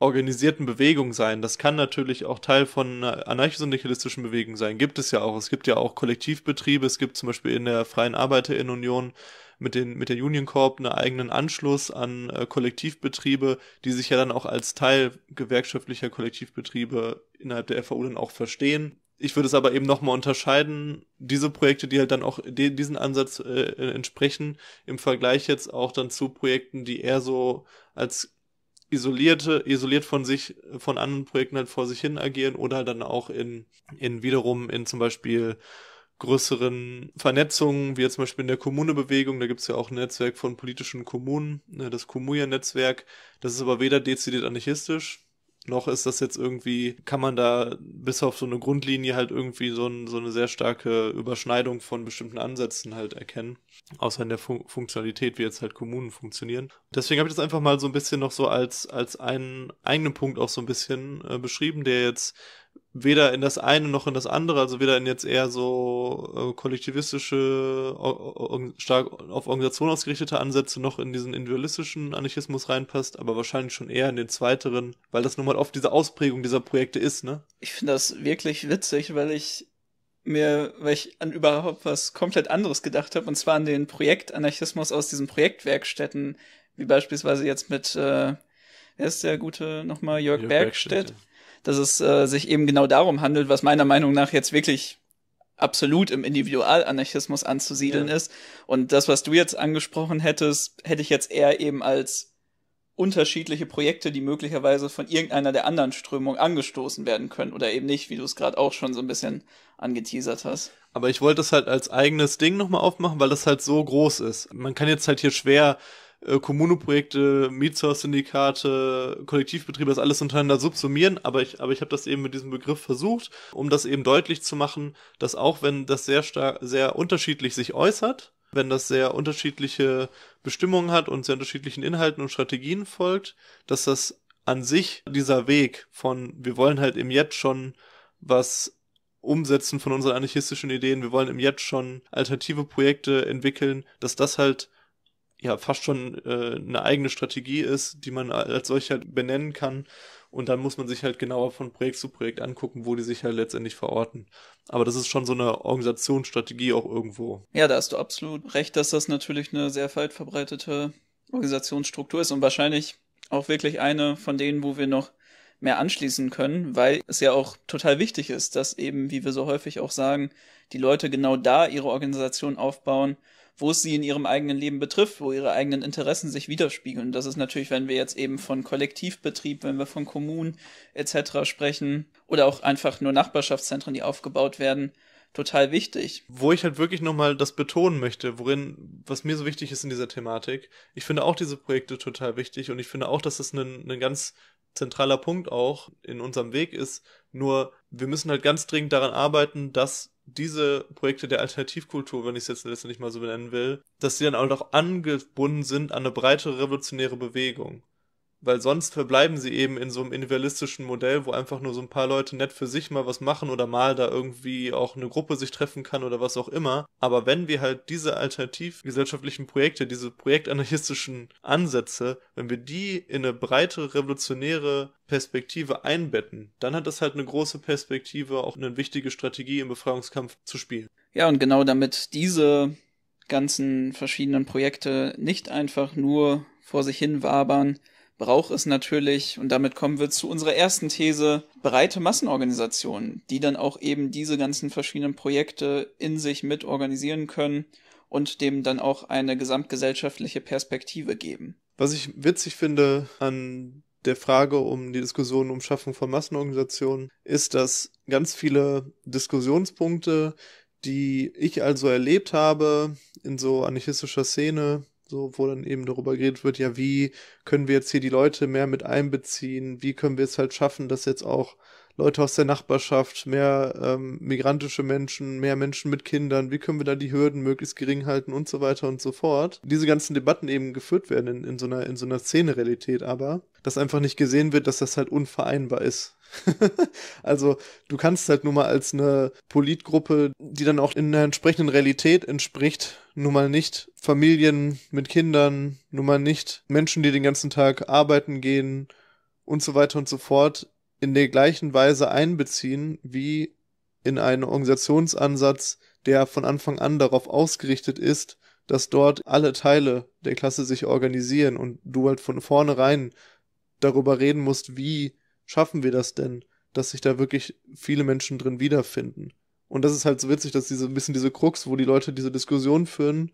organisierten Bewegung sein. Das kann natürlich auch Teil von anarchistisch-nihilistischen Bewegung sein. Gibt es ja auch. Es gibt ja auch Kollektivbetriebe. Es gibt zum Beispiel in der Freien Arbeiterinnenunion mit, den, mit der Union Corp einen eigenen Anschluss an äh, Kollektivbetriebe, die sich ja dann auch als Teil gewerkschaftlicher Kollektivbetriebe innerhalb der FAU dann auch verstehen. Ich würde es aber eben nochmal unterscheiden, diese Projekte, die halt dann auch de, diesen Ansatz äh, äh, entsprechen, im Vergleich jetzt auch dann zu Projekten, die eher so als isolierte, isoliert von sich, von anderen Projekten halt vor sich hin agieren oder dann auch in, in wiederum in zum Beispiel größeren Vernetzungen, wie jetzt zum Beispiel in der Kommunebewegung, da gibt's ja auch ein Netzwerk von politischen Kommunen, ne, das Kumuya-Netzwerk, das ist aber weder dezidiert anarchistisch, noch ist das jetzt irgendwie, kann man da bis auf so eine Grundlinie halt irgendwie so, ein, so eine sehr starke Überschneidung von bestimmten Ansätzen halt erkennen. Außer in der Fun Funktionalität, wie jetzt halt Kommunen funktionieren. Deswegen habe ich das einfach mal so ein bisschen noch so als, als einen eigenen Punkt auch so ein bisschen äh, beschrieben, der jetzt weder in das eine noch in das andere, also weder in jetzt eher so äh, kollektivistische, stark auf Organisation ausgerichtete Ansätze noch in diesen individualistischen Anarchismus reinpasst, aber wahrscheinlich schon eher in den zweiteren, weil das nun mal oft diese Ausprägung dieser Projekte ist, ne? Ich finde das wirklich witzig, weil ich mir, weil ich an überhaupt was komplett anderes gedacht habe, und zwar an den Projektanarchismus aus diesen Projektwerkstätten, wie beispielsweise jetzt mit, äh, wer ist der gute nochmal, Jörg, Jörg Bergstedt. Bergstedt dass es äh, sich eben genau darum handelt, was meiner Meinung nach jetzt wirklich absolut im Individualanarchismus anzusiedeln ja. ist. Und das, was du jetzt angesprochen hättest, hätte ich jetzt eher eben als unterschiedliche Projekte, die möglicherweise von irgendeiner der anderen Strömung angestoßen werden können oder eben nicht, wie du es gerade auch schon so ein bisschen angeteasert hast. Aber ich wollte es halt als eigenes Ding nochmal aufmachen, weil das halt so groß ist. Man kann jetzt halt hier schwer äh, Kommunoprojekte, Kommuneprojekte, syndikate Kollektivbetriebe, das alles untereinander subsumieren, aber ich, aber ich habe das eben mit diesem Begriff versucht, um das eben deutlich zu machen, dass auch wenn das sehr stark, sehr unterschiedlich sich äußert, wenn das sehr unterschiedliche Bestimmungen hat und sehr unterschiedlichen Inhalten und Strategien folgt, dass das an sich dieser Weg von, wir wollen halt im Jetzt schon was umsetzen von unseren anarchistischen Ideen, wir wollen im Jetzt schon alternative Projekte entwickeln, dass das halt ja fast schon äh, eine eigene Strategie ist, die man als solcher halt benennen kann. Und dann muss man sich halt genauer von Projekt zu Projekt angucken, wo die sich halt letztendlich verorten. Aber das ist schon so eine Organisationsstrategie auch irgendwo. Ja, da hast du absolut recht, dass das natürlich eine sehr weit verbreitete Organisationsstruktur ist und wahrscheinlich auch wirklich eine von denen, wo wir noch mehr anschließen können, weil es ja auch total wichtig ist, dass eben, wie wir so häufig auch sagen, die Leute genau da ihre Organisation aufbauen, wo es sie in ihrem eigenen Leben betrifft, wo ihre eigenen Interessen sich widerspiegeln. Das ist natürlich, wenn wir jetzt eben von Kollektivbetrieb, wenn wir von Kommunen etc. sprechen oder auch einfach nur Nachbarschaftszentren, die aufgebaut werden, total wichtig. Wo ich halt wirklich nochmal das betonen möchte, worin, was mir so wichtig ist in dieser Thematik, ich finde auch diese Projekte total wichtig und ich finde auch, dass das ein, ein ganz zentraler Punkt auch in unserem Weg ist. Nur wir müssen halt ganz dringend daran arbeiten, dass diese Projekte der Alternativkultur, wenn ich es jetzt letztendlich mal so benennen will, dass die dann auch noch angebunden sind an eine breitere revolutionäre Bewegung. Weil sonst verbleiben sie eben in so einem individualistischen Modell, wo einfach nur so ein paar Leute nett für sich mal was machen oder mal da irgendwie auch eine Gruppe sich treffen kann oder was auch immer. Aber wenn wir halt diese alternativgesellschaftlichen Projekte, diese projektanarchistischen Ansätze, wenn wir die in eine breitere revolutionäre Perspektive einbetten, dann hat das halt eine große Perspektive, auch eine wichtige Strategie im Befreiungskampf zu spielen. Ja, und genau damit diese ganzen verschiedenen Projekte nicht einfach nur vor sich hin wabern, braucht es natürlich, und damit kommen wir zu unserer ersten These, breite Massenorganisationen, die dann auch eben diese ganzen verschiedenen Projekte in sich mit organisieren können und dem dann auch eine gesamtgesellschaftliche Perspektive geben. Was ich witzig finde an der Frage um die Diskussion um Schaffung von Massenorganisationen ist, dass ganz viele Diskussionspunkte, die ich also erlebt habe in so anarchistischer Szene, so, wo dann eben darüber geredet wird, ja, wie können wir jetzt hier die Leute mehr mit einbeziehen? Wie können wir es halt schaffen, dass jetzt auch Leute aus der Nachbarschaft, mehr ähm, migrantische Menschen, mehr Menschen mit Kindern, wie können wir da die Hürden möglichst gering halten und so weiter und so fort. Diese ganzen Debatten eben geführt werden in, in so einer, in so einer Szenerealität aber, dass einfach nicht gesehen wird, dass das halt unvereinbar ist. <laughs> also du kannst halt nur mal als eine Politgruppe, die dann auch in der entsprechenden Realität entspricht, nun mal nicht Familien mit Kindern, nun mal nicht Menschen, die den ganzen Tag arbeiten gehen und so weiter und so fort, in der gleichen Weise einbeziehen wie in einen Organisationsansatz, der von Anfang an darauf ausgerichtet ist, dass dort alle Teile der Klasse sich organisieren und du halt von vornherein darüber reden musst, wie schaffen wir das denn, dass sich da wirklich viele Menschen drin wiederfinden? Und das ist halt so witzig, dass diese ein bisschen diese Krux, wo die Leute diese Diskussion führen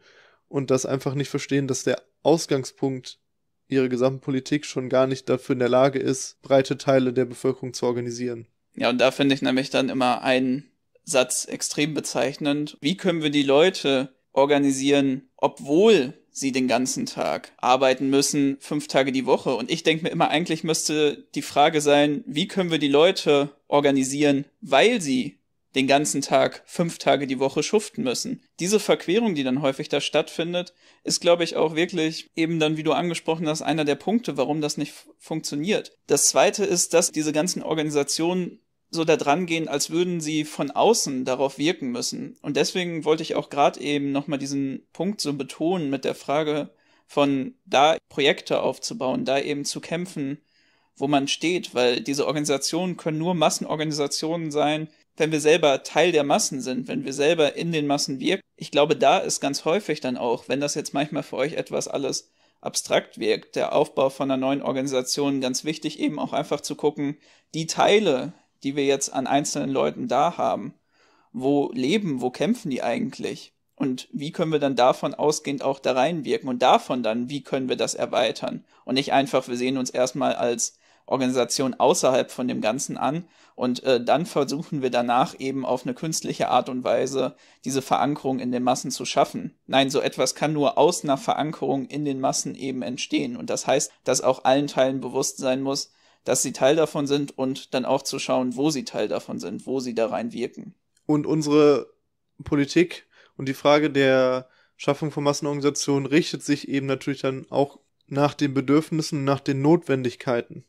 und das einfach nicht verstehen, dass der Ausgangspunkt ihrer gesamten Politik schon gar nicht dafür in der Lage ist, breite Teile der Bevölkerung zu organisieren. Ja, und da finde ich nämlich dann immer einen Satz extrem bezeichnend. Wie können wir die Leute organisieren, obwohl sie den ganzen Tag arbeiten müssen, fünf Tage die Woche. Und ich denke mir immer, eigentlich müsste die Frage sein, wie können wir die Leute organisieren, weil sie den ganzen Tag, fünf Tage die Woche schuften müssen. Diese Verquerung, die dann häufig da stattfindet, ist, glaube ich, auch wirklich eben dann, wie du angesprochen hast, einer der Punkte, warum das nicht funktioniert. Das Zweite ist, dass diese ganzen Organisationen so da dran gehen, als würden sie von außen darauf wirken müssen. Und deswegen wollte ich auch gerade eben nochmal diesen Punkt so betonen mit der Frage von da Projekte aufzubauen, da eben zu kämpfen, wo man steht, weil diese Organisationen können nur Massenorganisationen sein, wenn wir selber Teil der Massen sind, wenn wir selber in den Massen wirken. Ich glaube, da ist ganz häufig dann auch, wenn das jetzt manchmal für euch etwas alles abstrakt wirkt, der Aufbau von einer neuen Organisation ganz wichtig, eben auch einfach zu gucken, die Teile, die wir jetzt an einzelnen Leuten da haben. Wo leben, wo kämpfen die eigentlich? Und wie können wir dann davon ausgehend auch da reinwirken? Und davon dann, wie können wir das erweitern? Und nicht einfach, wir sehen uns erstmal als Organisation außerhalb von dem Ganzen an und äh, dann versuchen wir danach eben auf eine künstliche Art und Weise diese Verankerung in den Massen zu schaffen. Nein, so etwas kann nur aus einer Verankerung in den Massen eben entstehen. Und das heißt, dass auch allen Teilen bewusst sein muss, dass sie Teil davon sind und dann auch zu schauen, wo sie Teil davon sind, wo sie da rein wirken. Und unsere Politik und die Frage der Schaffung von Massenorganisationen richtet sich eben natürlich dann auch nach den Bedürfnissen, nach den Notwendigkeiten,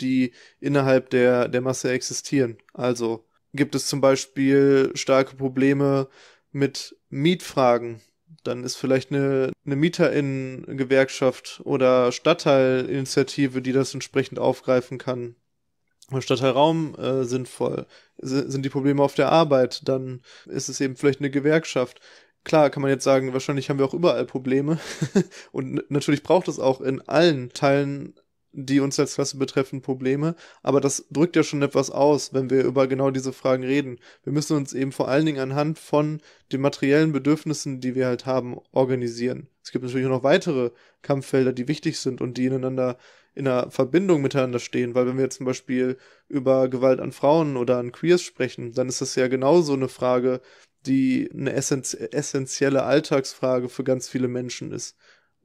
die innerhalb der, der Masse existieren. Also gibt es zum Beispiel starke Probleme mit Mietfragen dann ist vielleicht eine, eine Mieterinnen-Gewerkschaft oder Stadtteilinitiative, die das entsprechend aufgreifen kann. Stadtteilraum äh, sinnvoll. S sind die Probleme auf der Arbeit, dann ist es eben vielleicht eine Gewerkschaft. Klar kann man jetzt sagen, wahrscheinlich haben wir auch überall Probleme. <laughs> Und natürlich braucht es auch in allen Teilen die uns als Klasse betreffen, Probleme. Aber das drückt ja schon etwas aus, wenn wir über genau diese Fragen reden. Wir müssen uns eben vor allen Dingen anhand von den materiellen Bedürfnissen, die wir halt haben, organisieren. Es gibt natürlich auch noch weitere Kampffelder, die wichtig sind und die ineinander in einer Verbindung miteinander stehen, weil wenn wir jetzt zum Beispiel über Gewalt an Frauen oder an Queers sprechen, dann ist das ja genauso eine Frage, die eine essentielle Alltagsfrage für ganz viele Menschen ist.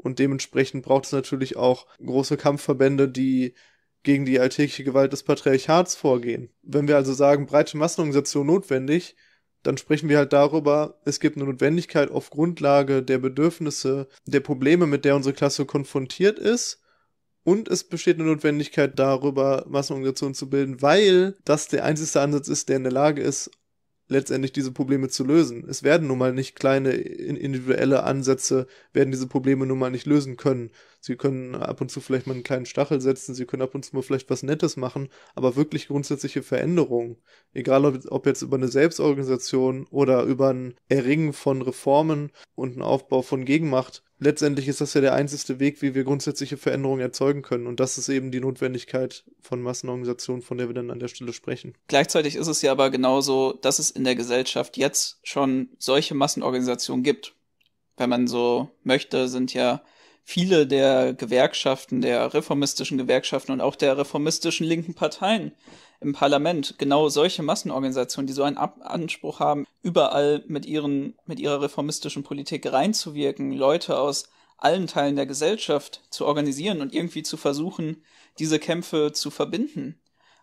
Und dementsprechend braucht es natürlich auch große Kampfverbände, die gegen die alltägliche Gewalt des Patriarchats vorgehen. Wenn wir also sagen, breite Massenorganisation notwendig, dann sprechen wir halt darüber, es gibt eine Notwendigkeit auf Grundlage der Bedürfnisse, der Probleme, mit der unsere Klasse konfrontiert ist. Und es besteht eine Notwendigkeit darüber, Massenorganisationen zu bilden, weil das der einzige Ansatz ist, der in der Lage ist, letztendlich diese Probleme zu lösen. Es werden nun mal nicht kleine individuelle Ansätze, werden diese Probleme nun mal nicht lösen können, Sie können ab und zu vielleicht mal einen kleinen Stachel setzen, sie können ab und zu mal vielleicht was Nettes machen, aber wirklich grundsätzliche Veränderungen, egal ob, ob jetzt über eine Selbstorganisation oder über ein Erringen von Reformen und einen Aufbau von Gegenmacht, letztendlich ist das ja der einzige Weg, wie wir grundsätzliche Veränderungen erzeugen können. Und das ist eben die Notwendigkeit von Massenorganisationen, von der wir dann an der Stelle sprechen. Gleichzeitig ist es ja aber genauso, dass es in der Gesellschaft jetzt schon solche Massenorganisationen gibt. Wenn man so möchte, sind ja viele der Gewerkschaften, der reformistischen Gewerkschaften und auch der reformistischen linken Parteien im Parlament genau solche Massenorganisationen, die so einen Ab Anspruch haben, überall mit ihren, mit ihrer reformistischen Politik reinzuwirken, Leute aus allen Teilen der Gesellschaft zu organisieren und irgendwie zu versuchen, diese Kämpfe zu verbinden.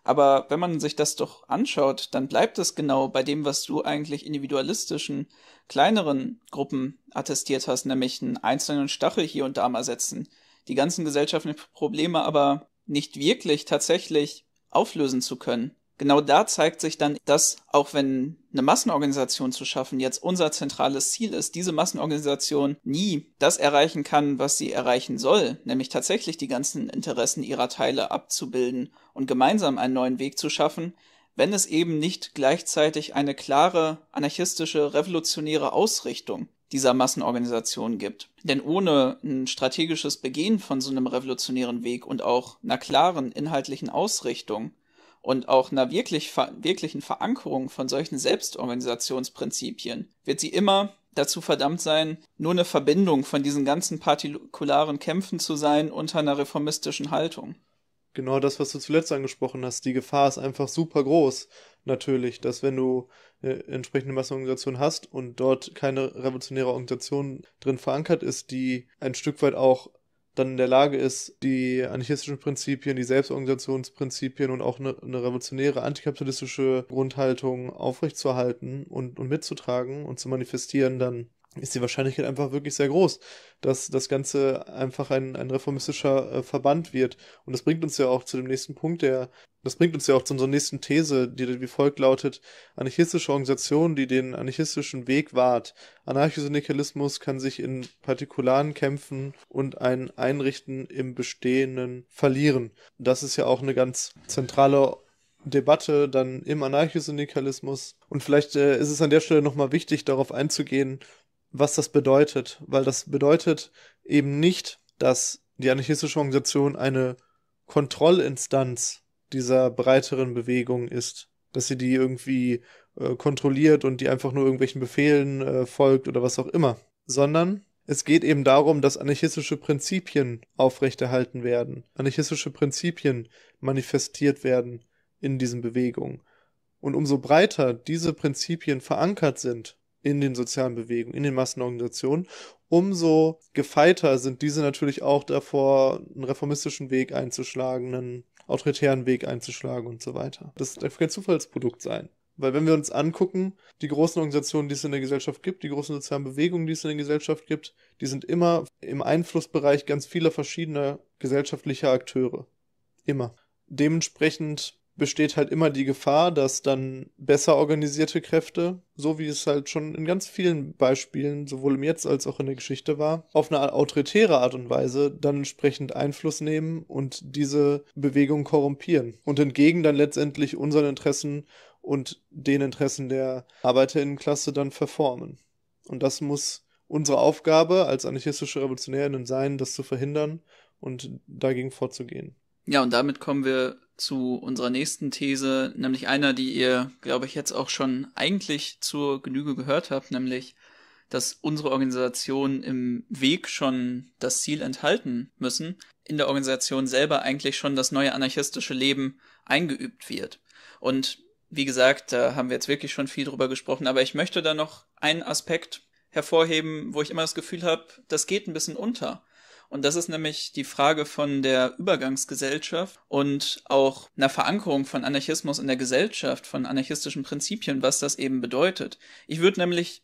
Aber wenn man sich das doch anschaut, dann bleibt es genau bei dem, was du eigentlich individualistischen, kleineren Gruppen attestiert hast, nämlich einen einzelnen Stachel hier und da mal setzen, die ganzen gesellschaftlichen Probleme aber nicht wirklich tatsächlich auflösen zu können genau da zeigt sich dann, dass auch wenn eine Massenorganisation zu schaffen jetzt unser zentrales Ziel ist, diese Massenorganisation nie das erreichen kann, was sie erreichen soll, nämlich tatsächlich die ganzen Interessen ihrer Teile abzubilden und gemeinsam einen neuen Weg zu schaffen, wenn es eben nicht gleichzeitig eine klare anarchistische, revolutionäre Ausrichtung dieser Massenorganisation gibt. Denn ohne ein strategisches Begehen von so einem revolutionären Weg und auch einer klaren inhaltlichen Ausrichtung und auch einer wirklich ver wirklichen Verankerung von solchen Selbstorganisationsprinzipien wird sie immer dazu verdammt sein, nur eine Verbindung von diesen ganzen partikularen Kämpfen zu sein unter einer reformistischen Haltung. Genau das, was du zuletzt angesprochen hast, die Gefahr ist einfach super groß, natürlich, dass wenn du eine äh, entsprechende Massenorganisation hast und dort keine revolutionäre Organisation drin verankert ist, die ein Stück weit auch dann in der Lage ist, die anarchistischen Prinzipien, die Selbstorganisationsprinzipien und auch eine, eine revolutionäre antikapitalistische Grundhaltung aufrechtzuerhalten und, und mitzutragen und zu manifestieren, dann ist die Wahrscheinlichkeit einfach wirklich sehr groß, dass das Ganze einfach ein, ein reformistischer äh, Verband wird. Und das bringt uns ja auch zu dem nächsten Punkt, der, das bringt uns ja auch zu unserer nächsten These, die wie folgt lautet, anarchistische Organisation, die den anarchistischen Weg wahrt. Anarchosyndialismus kann sich in partikularen Kämpfen und ein Einrichten im Bestehenden verlieren. Das ist ja auch eine ganz zentrale Debatte dann im Anarchosyndikalismus. Und vielleicht äh, ist es an der Stelle nochmal wichtig, darauf einzugehen, was das bedeutet, weil das bedeutet eben nicht, dass die anarchistische Organisation eine Kontrollinstanz dieser breiteren Bewegung ist, dass sie die irgendwie äh, kontrolliert und die einfach nur irgendwelchen Befehlen äh, folgt oder was auch immer, sondern es geht eben darum, dass anarchistische Prinzipien aufrechterhalten werden, anarchistische Prinzipien manifestiert werden in diesen Bewegungen. Und umso breiter diese Prinzipien verankert sind, in den sozialen Bewegungen, in den Massenorganisationen, umso gefeiter sind diese natürlich auch davor, einen reformistischen Weg einzuschlagen, einen autoritären Weg einzuschlagen und so weiter. Das darf kein Zufallsprodukt sein. Weil wenn wir uns angucken, die großen Organisationen, die es in der Gesellschaft gibt, die großen sozialen Bewegungen, die es in der Gesellschaft gibt, die sind immer im Einflussbereich ganz vieler verschiedener gesellschaftlicher Akteure. Immer. Dementsprechend besteht halt immer die Gefahr, dass dann besser organisierte Kräfte, so wie es halt schon in ganz vielen Beispielen, sowohl im Jetzt als auch in der Geschichte war, auf eine autoritäre Art und Weise dann entsprechend Einfluss nehmen und diese Bewegung korrumpieren und entgegen dann letztendlich unseren Interessen und den Interessen der Arbeiterinnenklasse dann verformen. Und das muss unsere Aufgabe als anarchistische Revolutionärinnen sein, das zu verhindern und dagegen vorzugehen. Ja, und damit kommen wir zu unserer nächsten These, nämlich einer, die ihr, glaube ich, jetzt auch schon eigentlich zur Genüge gehört habt, nämlich, dass unsere Organisation im Weg schon das Ziel enthalten müssen, in der Organisation selber eigentlich schon das neue anarchistische Leben eingeübt wird. Und wie gesagt, da haben wir jetzt wirklich schon viel drüber gesprochen, aber ich möchte da noch einen Aspekt hervorheben, wo ich immer das Gefühl habe, das geht ein bisschen unter. Und das ist nämlich die Frage von der Übergangsgesellschaft und auch einer Verankerung von Anarchismus in der Gesellschaft, von anarchistischen Prinzipien, was das eben bedeutet. Ich würde nämlich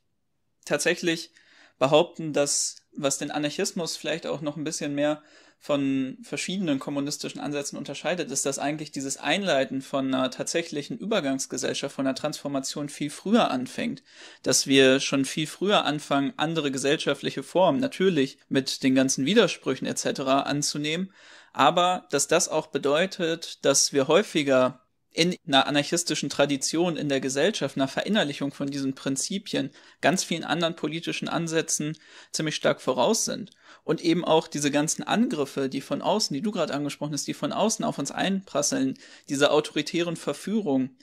tatsächlich behaupten, dass was den Anarchismus vielleicht auch noch ein bisschen mehr von verschiedenen kommunistischen Ansätzen unterscheidet, ist, dass eigentlich dieses Einleiten von einer tatsächlichen Übergangsgesellschaft, von einer Transformation viel früher anfängt. Dass wir schon viel früher anfangen, andere gesellschaftliche Formen, natürlich mit den ganzen Widersprüchen etc. anzunehmen, aber dass das auch bedeutet, dass wir häufiger in einer anarchistischen Tradition in der Gesellschaft, einer Verinnerlichung von diesen Prinzipien, ganz vielen anderen politischen Ansätzen ziemlich stark voraus sind und eben auch diese ganzen Angriffe, die von außen, die du gerade angesprochen hast, die von außen auf uns einprasseln, diese autoritären Verführungen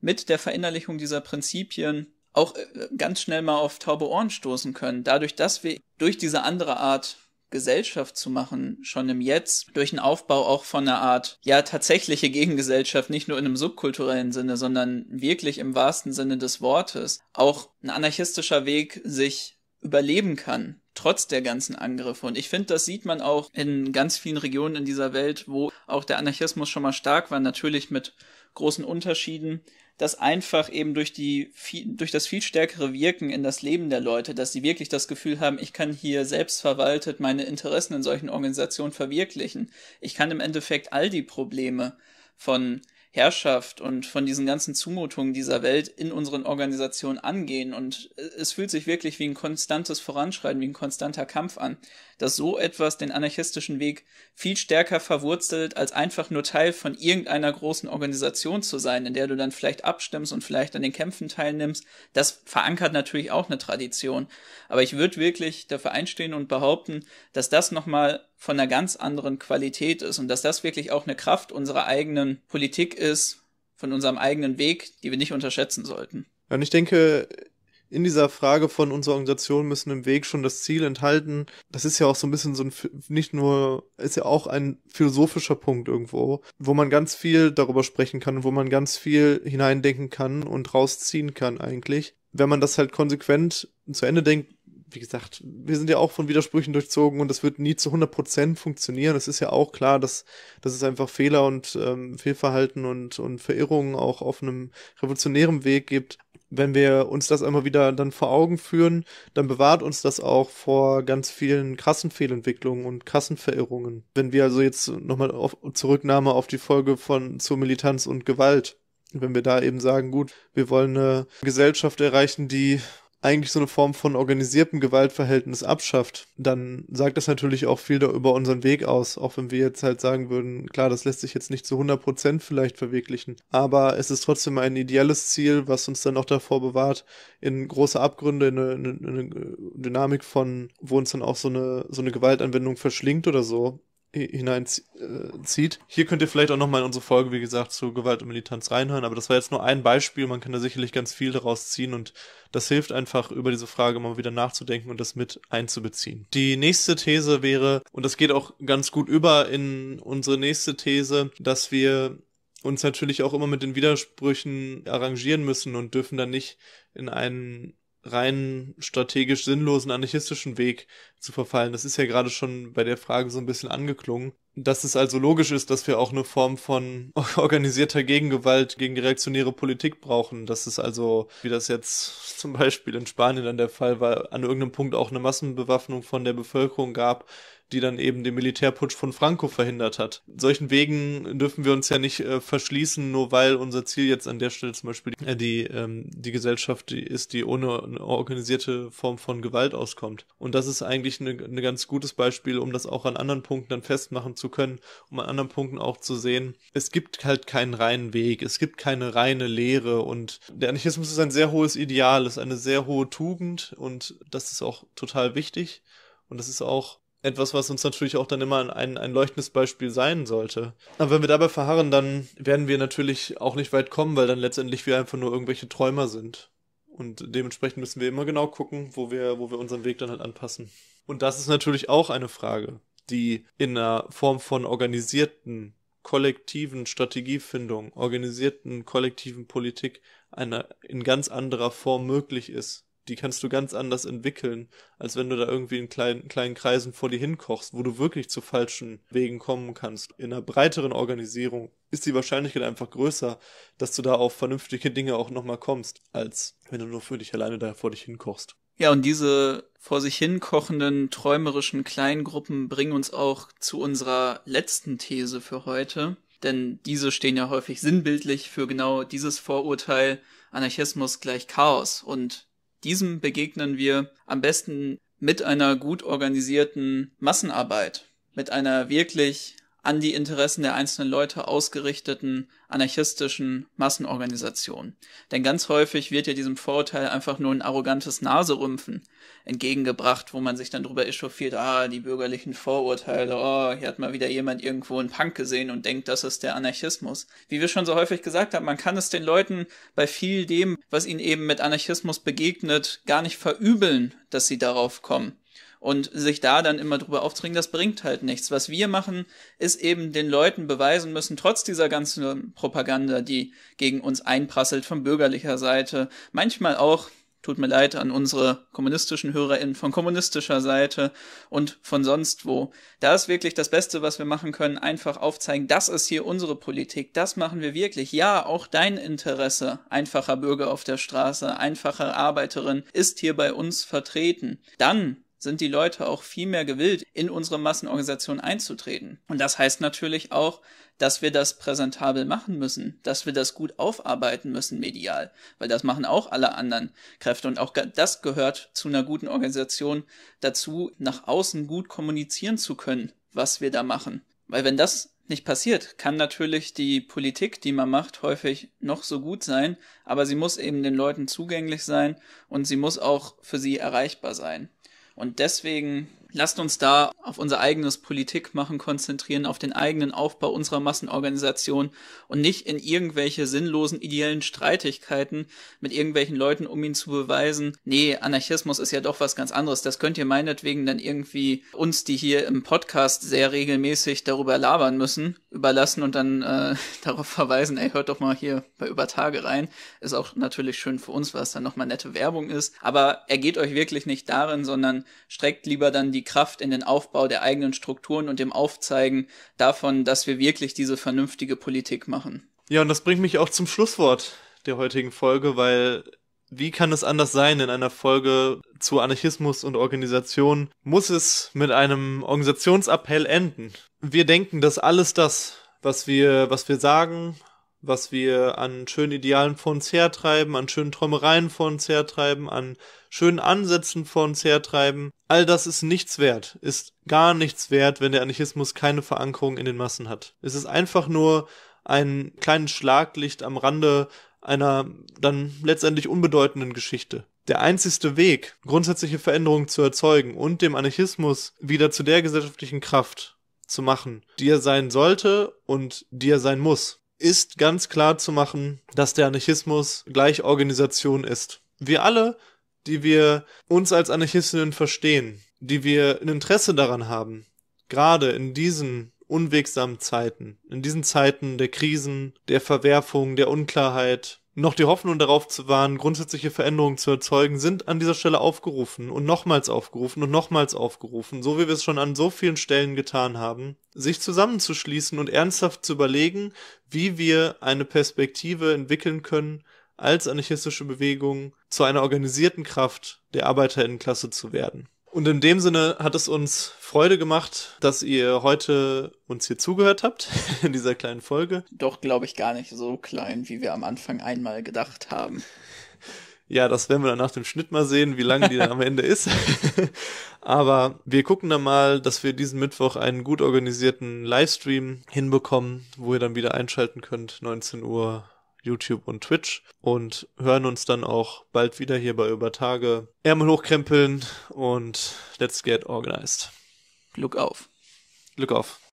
mit der Verinnerlichung dieser Prinzipien auch äh, ganz schnell mal auf taube Ohren stoßen können. Dadurch, dass wir durch diese andere Art Gesellschaft zu machen, schon im Jetzt, durch einen Aufbau auch von einer Art, ja, tatsächliche Gegengesellschaft, nicht nur in einem subkulturellen Sinne, sondern wirklich im wahrsten Sinne des Wortes, auch ein anarchistischer Weg sich überleben kann trotz der ganzen Angriffe. Und ich finde, das sieht man auch in ganz vielen Regionen in dieser Welt, wo auch der Anarchismus schon mal stark war, natürlich mit großen Unterschieden, dass einfach eben durch die durch das viel stärkere Wirken in das Leben der Leute, dass sie wirklich das Gefühl haben, ich kann hier selbstverwaltet meine Interessen in solchen Organisationen verwirklichen. Ich kann im Endeffekt all die Probleme von Herrschaft und von diesen ganzen Zumutungen dieser Welt in unseren Organisationen angehen. Und äh, es fühlt sich wirklich wie ein konstantes Voranschreiten, wie ein konstanter Kampf an, dass so etwas den anarchistischen Weg viel stärker verwurzelt, als einfach nur Teil von irgendeiner großen Organisation zu sein, in der du dann vielleicht abstimmst und vielleicht an den Kämpfen teilnimmst. Das verankert natürlich auch eine Tradition. Aber ich würde wirklich dafür einstehen und behaupten, dass das nochmal von einer ganz anderen Qualität ist und dass das wirklich auch eine Kraft unserer eigenen Politik ist, von unserem eigenen Weg, die wir nicht unterschätzen sollten. Und ich denke, in dieser Frage von unserer Organisation müssen im Weg schon das Ziel enthalten. Das ist ja auch so ein bisschen so ein, nicht nur, ist ja auch ein philosophischer Punkt irgendwo, wo man ganz viel darüber sprechen kann und wo man ganz viel hineindenken kann und rausziehen kann eigentlich. Wenn man das halt konsequent zu Ende denkt, wie gesagt, wir sind ja auch von Widersprüchen durchzogen und das wird nie zu 100% funktionieren. Es ist ja auch klar, dass, dass es einfach Fehler und ähm, Fehlverhalten und, und Verirrungen auch auf einem revolutionären Weg gibt. Wenn wir uns das einmal wieder dann vor Augen führen, dann bewahrt uns das auch vor ganz vielen krassen Fehlentwicklungen und krassen Verirrungen. Wenn wir also jetzt nochmal auf Zurücknahme auf die Folge von zur Militanz und Gewalt, wenn wir da eben sagen, gut, wir wollen eine Gesellschaft erreichen, die eigentlich so eine Form von organisiertem Gewaltverhältnis abschafft, dann sagt das natürlich auch viel über unseren Weg aus, auch wenn wir jetzt halt sagen würden, klar, das lässt sich jetzt nicht zu 100% Prozent vielleicht verwirklichen, aber es ist trotzdem ein ideelles Ziel, was uns dann auch davor bewahrt, in große Abgründe, in eine, in eine Dynamik von, wo uns dann auch so eine, so eine Gewaltanwendung verschlingt oder so, hineinzieht. Äh, Hier könnt ihr vielleicht auch nochmal in unsere Folge, wie gesagt, zu Gewalt und Militanz reinhören, aber das war jetzt nur ein Beispiel, man kann da sicherlich ganz viel daraus ziehen und das hilft einfach, über diese Frage mal wieder nachzudenken und das mit einzubeziehen. Die nächste These wäre, und das geht auch ganz gut über in unsere nächste These, dass wir uns natürlich auch immer mit den Widersprüchen arrangieren müssen und dürfen dann nicht in einen rein strategisch sinnlosen anarchistischen Weg zu verfallen. Das ist ja gerade schon bei der Frage so ein bisschen angeklungen. Dass es also logisch ist, dass wir auch eine Form von <laughs> organisierter Gegengewalt gegen die reaktionäre Politik brauchen. Dass es also, wie das jetzt <laughs> zum Beispiel in Spanien dann der Fall war, an irgendeinem Punkt auch eine Massenbewaffnung von der Bevölkerung gab, die dann eben den Militärputsch von Franco verhindert hat. Solchen Wegen dürfen wir uns ja nicht äh, verschließen, nur weil unser Ziel jetzt an der Stelle zum Beispiel die, äh, die, ähm, die Gesellschaft ist, die ohne eine organisierte Form von Gewalt auskommt. Und das ist eigentlich ein ne, ne ganz gutes Beispiel, um das auch an anderen Punkten dann festmachen zu können, um an anderen Punkten auch zu sehen, es gibt halt keinen reinen Weg, es gibt keine reine Lehre und der Anarchismus ist ein sehr hohes Ideal, ist eine sehr hohe Tugend und das ist auch total wichtig. Und das ist auch etwas, was uns natürlich auch dann immer ein, ein leuchtendes Beispiel sein sollte. Aber wenn wir dabei verharren, dann werden wir natürlich auch nicht weit kommen, weil dann letztendlich wir einfach nur irgendwelche Träumer sind. Und dementsprechend müssen wir immer genau gucken, wo wir, wo wir unseren Weg dann halt anpassen. Und das ist natürlich auch eine Frage, die in einer Form von organisierten, kollektiven Strategiefindung, organisierten, kollektiven Politik einer in ganz anderer Form möglich ist die kannst du ganz anders entwickeln, als wenn du da irgendwie in kleinen, kleinen Kreisen vor dir hinkochst, wo du wirklich zu falschen Wegen kommen kannst. In einer breiteren Organisierung ist die Wahrscheinlichkeit einfach größer, dass du da auf vernünftige Dinge auch nochmal kommst, als wenn du nur für dich alleine da vor dich hinkochst. Ja, und diese vor sich hinkochenden, träumerischen Kleingruppen bringen uns auch zu unserer letzten These für heute. Denn diese stehen ja häufig sinnbildlich für genau dieses Vorurteil, Anarchismus gleich Chaos. Und diesem begegnen wir am besten mit einer gut organisierten Massenarbeit, mit einer wirklich an die Interessen der einzelnen Leute ausgerichteten anarchistischen Massenorganisationen. Denn ganz häufig wird ja diesem Vorurteil einfach nur ein arrogantes Naserümpfen entgegengebracht, wo man sich dann drüber echauffiert, ah, die bürgerlichen Vorurteile, oh, hier hat mal wieder jemand irgendwo einen Punk gesehen und denkt, das ist der Anarchismus. Wie wir schon so häufig gesagt haben, man kann es den Leuten bei viel dem, was ihnen eben mit Anarchismus begegnet, gar nicht verübeln, dass sie darauf kommen. Und sich da dann immer drüber aufzuregen, das bringt halt nichts. Was wir machen, ist eben den Leuten beweisen müssen, trotz dieser ganzen Propaganda, die gegen uns einprasselt von bürgerlicher Seite, manchmal auch tut mir leid an unsere kommunistischen HörerInnen von kommunistischer Seite und von sonst wo. Da ist wirklich das Beste, was wir machen können, einfach aufzeigen, das ist hier unsere Politik, das machen wir wirklich. Ja, auch dein Interesse, einfacher Bürger auf der Straße, einfacher Arbeiterin, ist hier bei uns vertreten. Dann sind die Leute auch viel mehr gewillt, in unsere Massenorganisation einzutreten. Und das heißt natürlich auch, dass wir das präsentabel machen müssen, dass wir das gut aufarbeiten müssen medial, weil das machen auch alle anderen Kräfte und auch das gehört zu einer guten Organisation dazu, nach außen gut kommunizieren zu können, was wir da machen. Weil wenn das nicht passiert, kann natürlich die Politik, die man macht, häufig noch so gut sein, aber sie muss eben den Leuten zugänglich sein und sie muss auch für sie erreichbar sein. Und deswegen Lasst uns da auf unser eigenes Politikmachen konzentrieren, auf den eigenen Aufbau unserer Massenorganisation und nicht in irgendwelche sinnlosen ideellen Streitigkeiten mit irgendwelchen Leuten, um ihn zu beweisen, nee, Anarchismus ist ja doch was ganz anderes. Das könnt ihr meinetwegen dann irgendwie uns, die hier im Podcast sehr regelmäßig darüber labern müssen, überlassen und dann äh, <laughs> darauf verweisen, ey, hört doch mal hier bei über Tage rein. Ist auch natürlich schön für uns, was dann nochmal nette Werbung ist. Aber ergeht euch wirklich nicht darin, sondern streckt lieber dann die Kraft in den Aufbau der eigenen Strukturen und dem Aufzeigen davon, dass wir wirklich diese vernünftige Politik machen. Ja, und das bringt mich auch zum Schlusswort der heutigen Folge, weil wie kann es anders sein in einer Folge zu Anarchismus und Organisation? Muss es mit einem Organisationsappell enden? Wir denken, dass alles das, was wir, was wir sagen, was wir an schönen Idealen vor uns hertreiben, an schönen Träumereien vor uns hertreiben, an schönen Ansätzen vor uns hertreiben. All das ist nichts wert, ist gar nichts wert, wenn der Anarchismus keine Verankerung in den Massen hat. Es ist einfach nur ein kleines Schlaglicht am Rande einer dann letztendlich unbedeutenden Geschichte. Der einzigste Weg, grundsätzliche Veränderungen zu erzeugen und dem Anarchismus wieder zu der gesellschaftlichen Kraft zu machen, die er sein sollte und die er sein muss, ist ganz klar zu machen, dass der Anarchismus gleich Organisation ist. Wir alle, die wir uns als Anarchistinnen verstehen, die wir ein Interesse daran haben, gerade in diesen unwegsamen Zeiten, in diesen Zeiten der Krisen, der Verwerfung, der Unklarheit, noch die Hoffnung darauf zu wahren, grundsätzliche Veränderungen zu erzeugen, sind an dieser Stelle aufgerufen und nochmals aufgerufen und nochmals aufgerufen, so wie wir es schon an so vielen Stellen getan haben, sich zusammenzuschließen und ernsthaft zu überlegen, wie wir eine Perspektive entwickeln können, als anarchistische Bewegung zu einer organisierten Kraft der Arbeiterinnenklasse zu werden. Und in dem Sinne hat es uns Freude gemacht, dass ihr heute uns hier zugehört habt <laughs> in dieser kleinen Folge. Doch, glaube ich, gar nicht so klein, wie wir am Anfang einmal gedacht haben. Ja, das werden wir dann nach dem Schnitt mal sehen, wie lang die <laughs> dann am Ende ist. <laughs> Aber wir gucken dann mal, dass wir diesen Mittwoch einen gut organisierten Livestream hinbekommen, wo ihr dann wieder einschalten könnt, 19 Uhr YouTube und Twitch und hören uns dann auch bald wieder hier bei Über Tage. Ärmel hochkrempeln und let's get organized. Glück auf. Glück auf.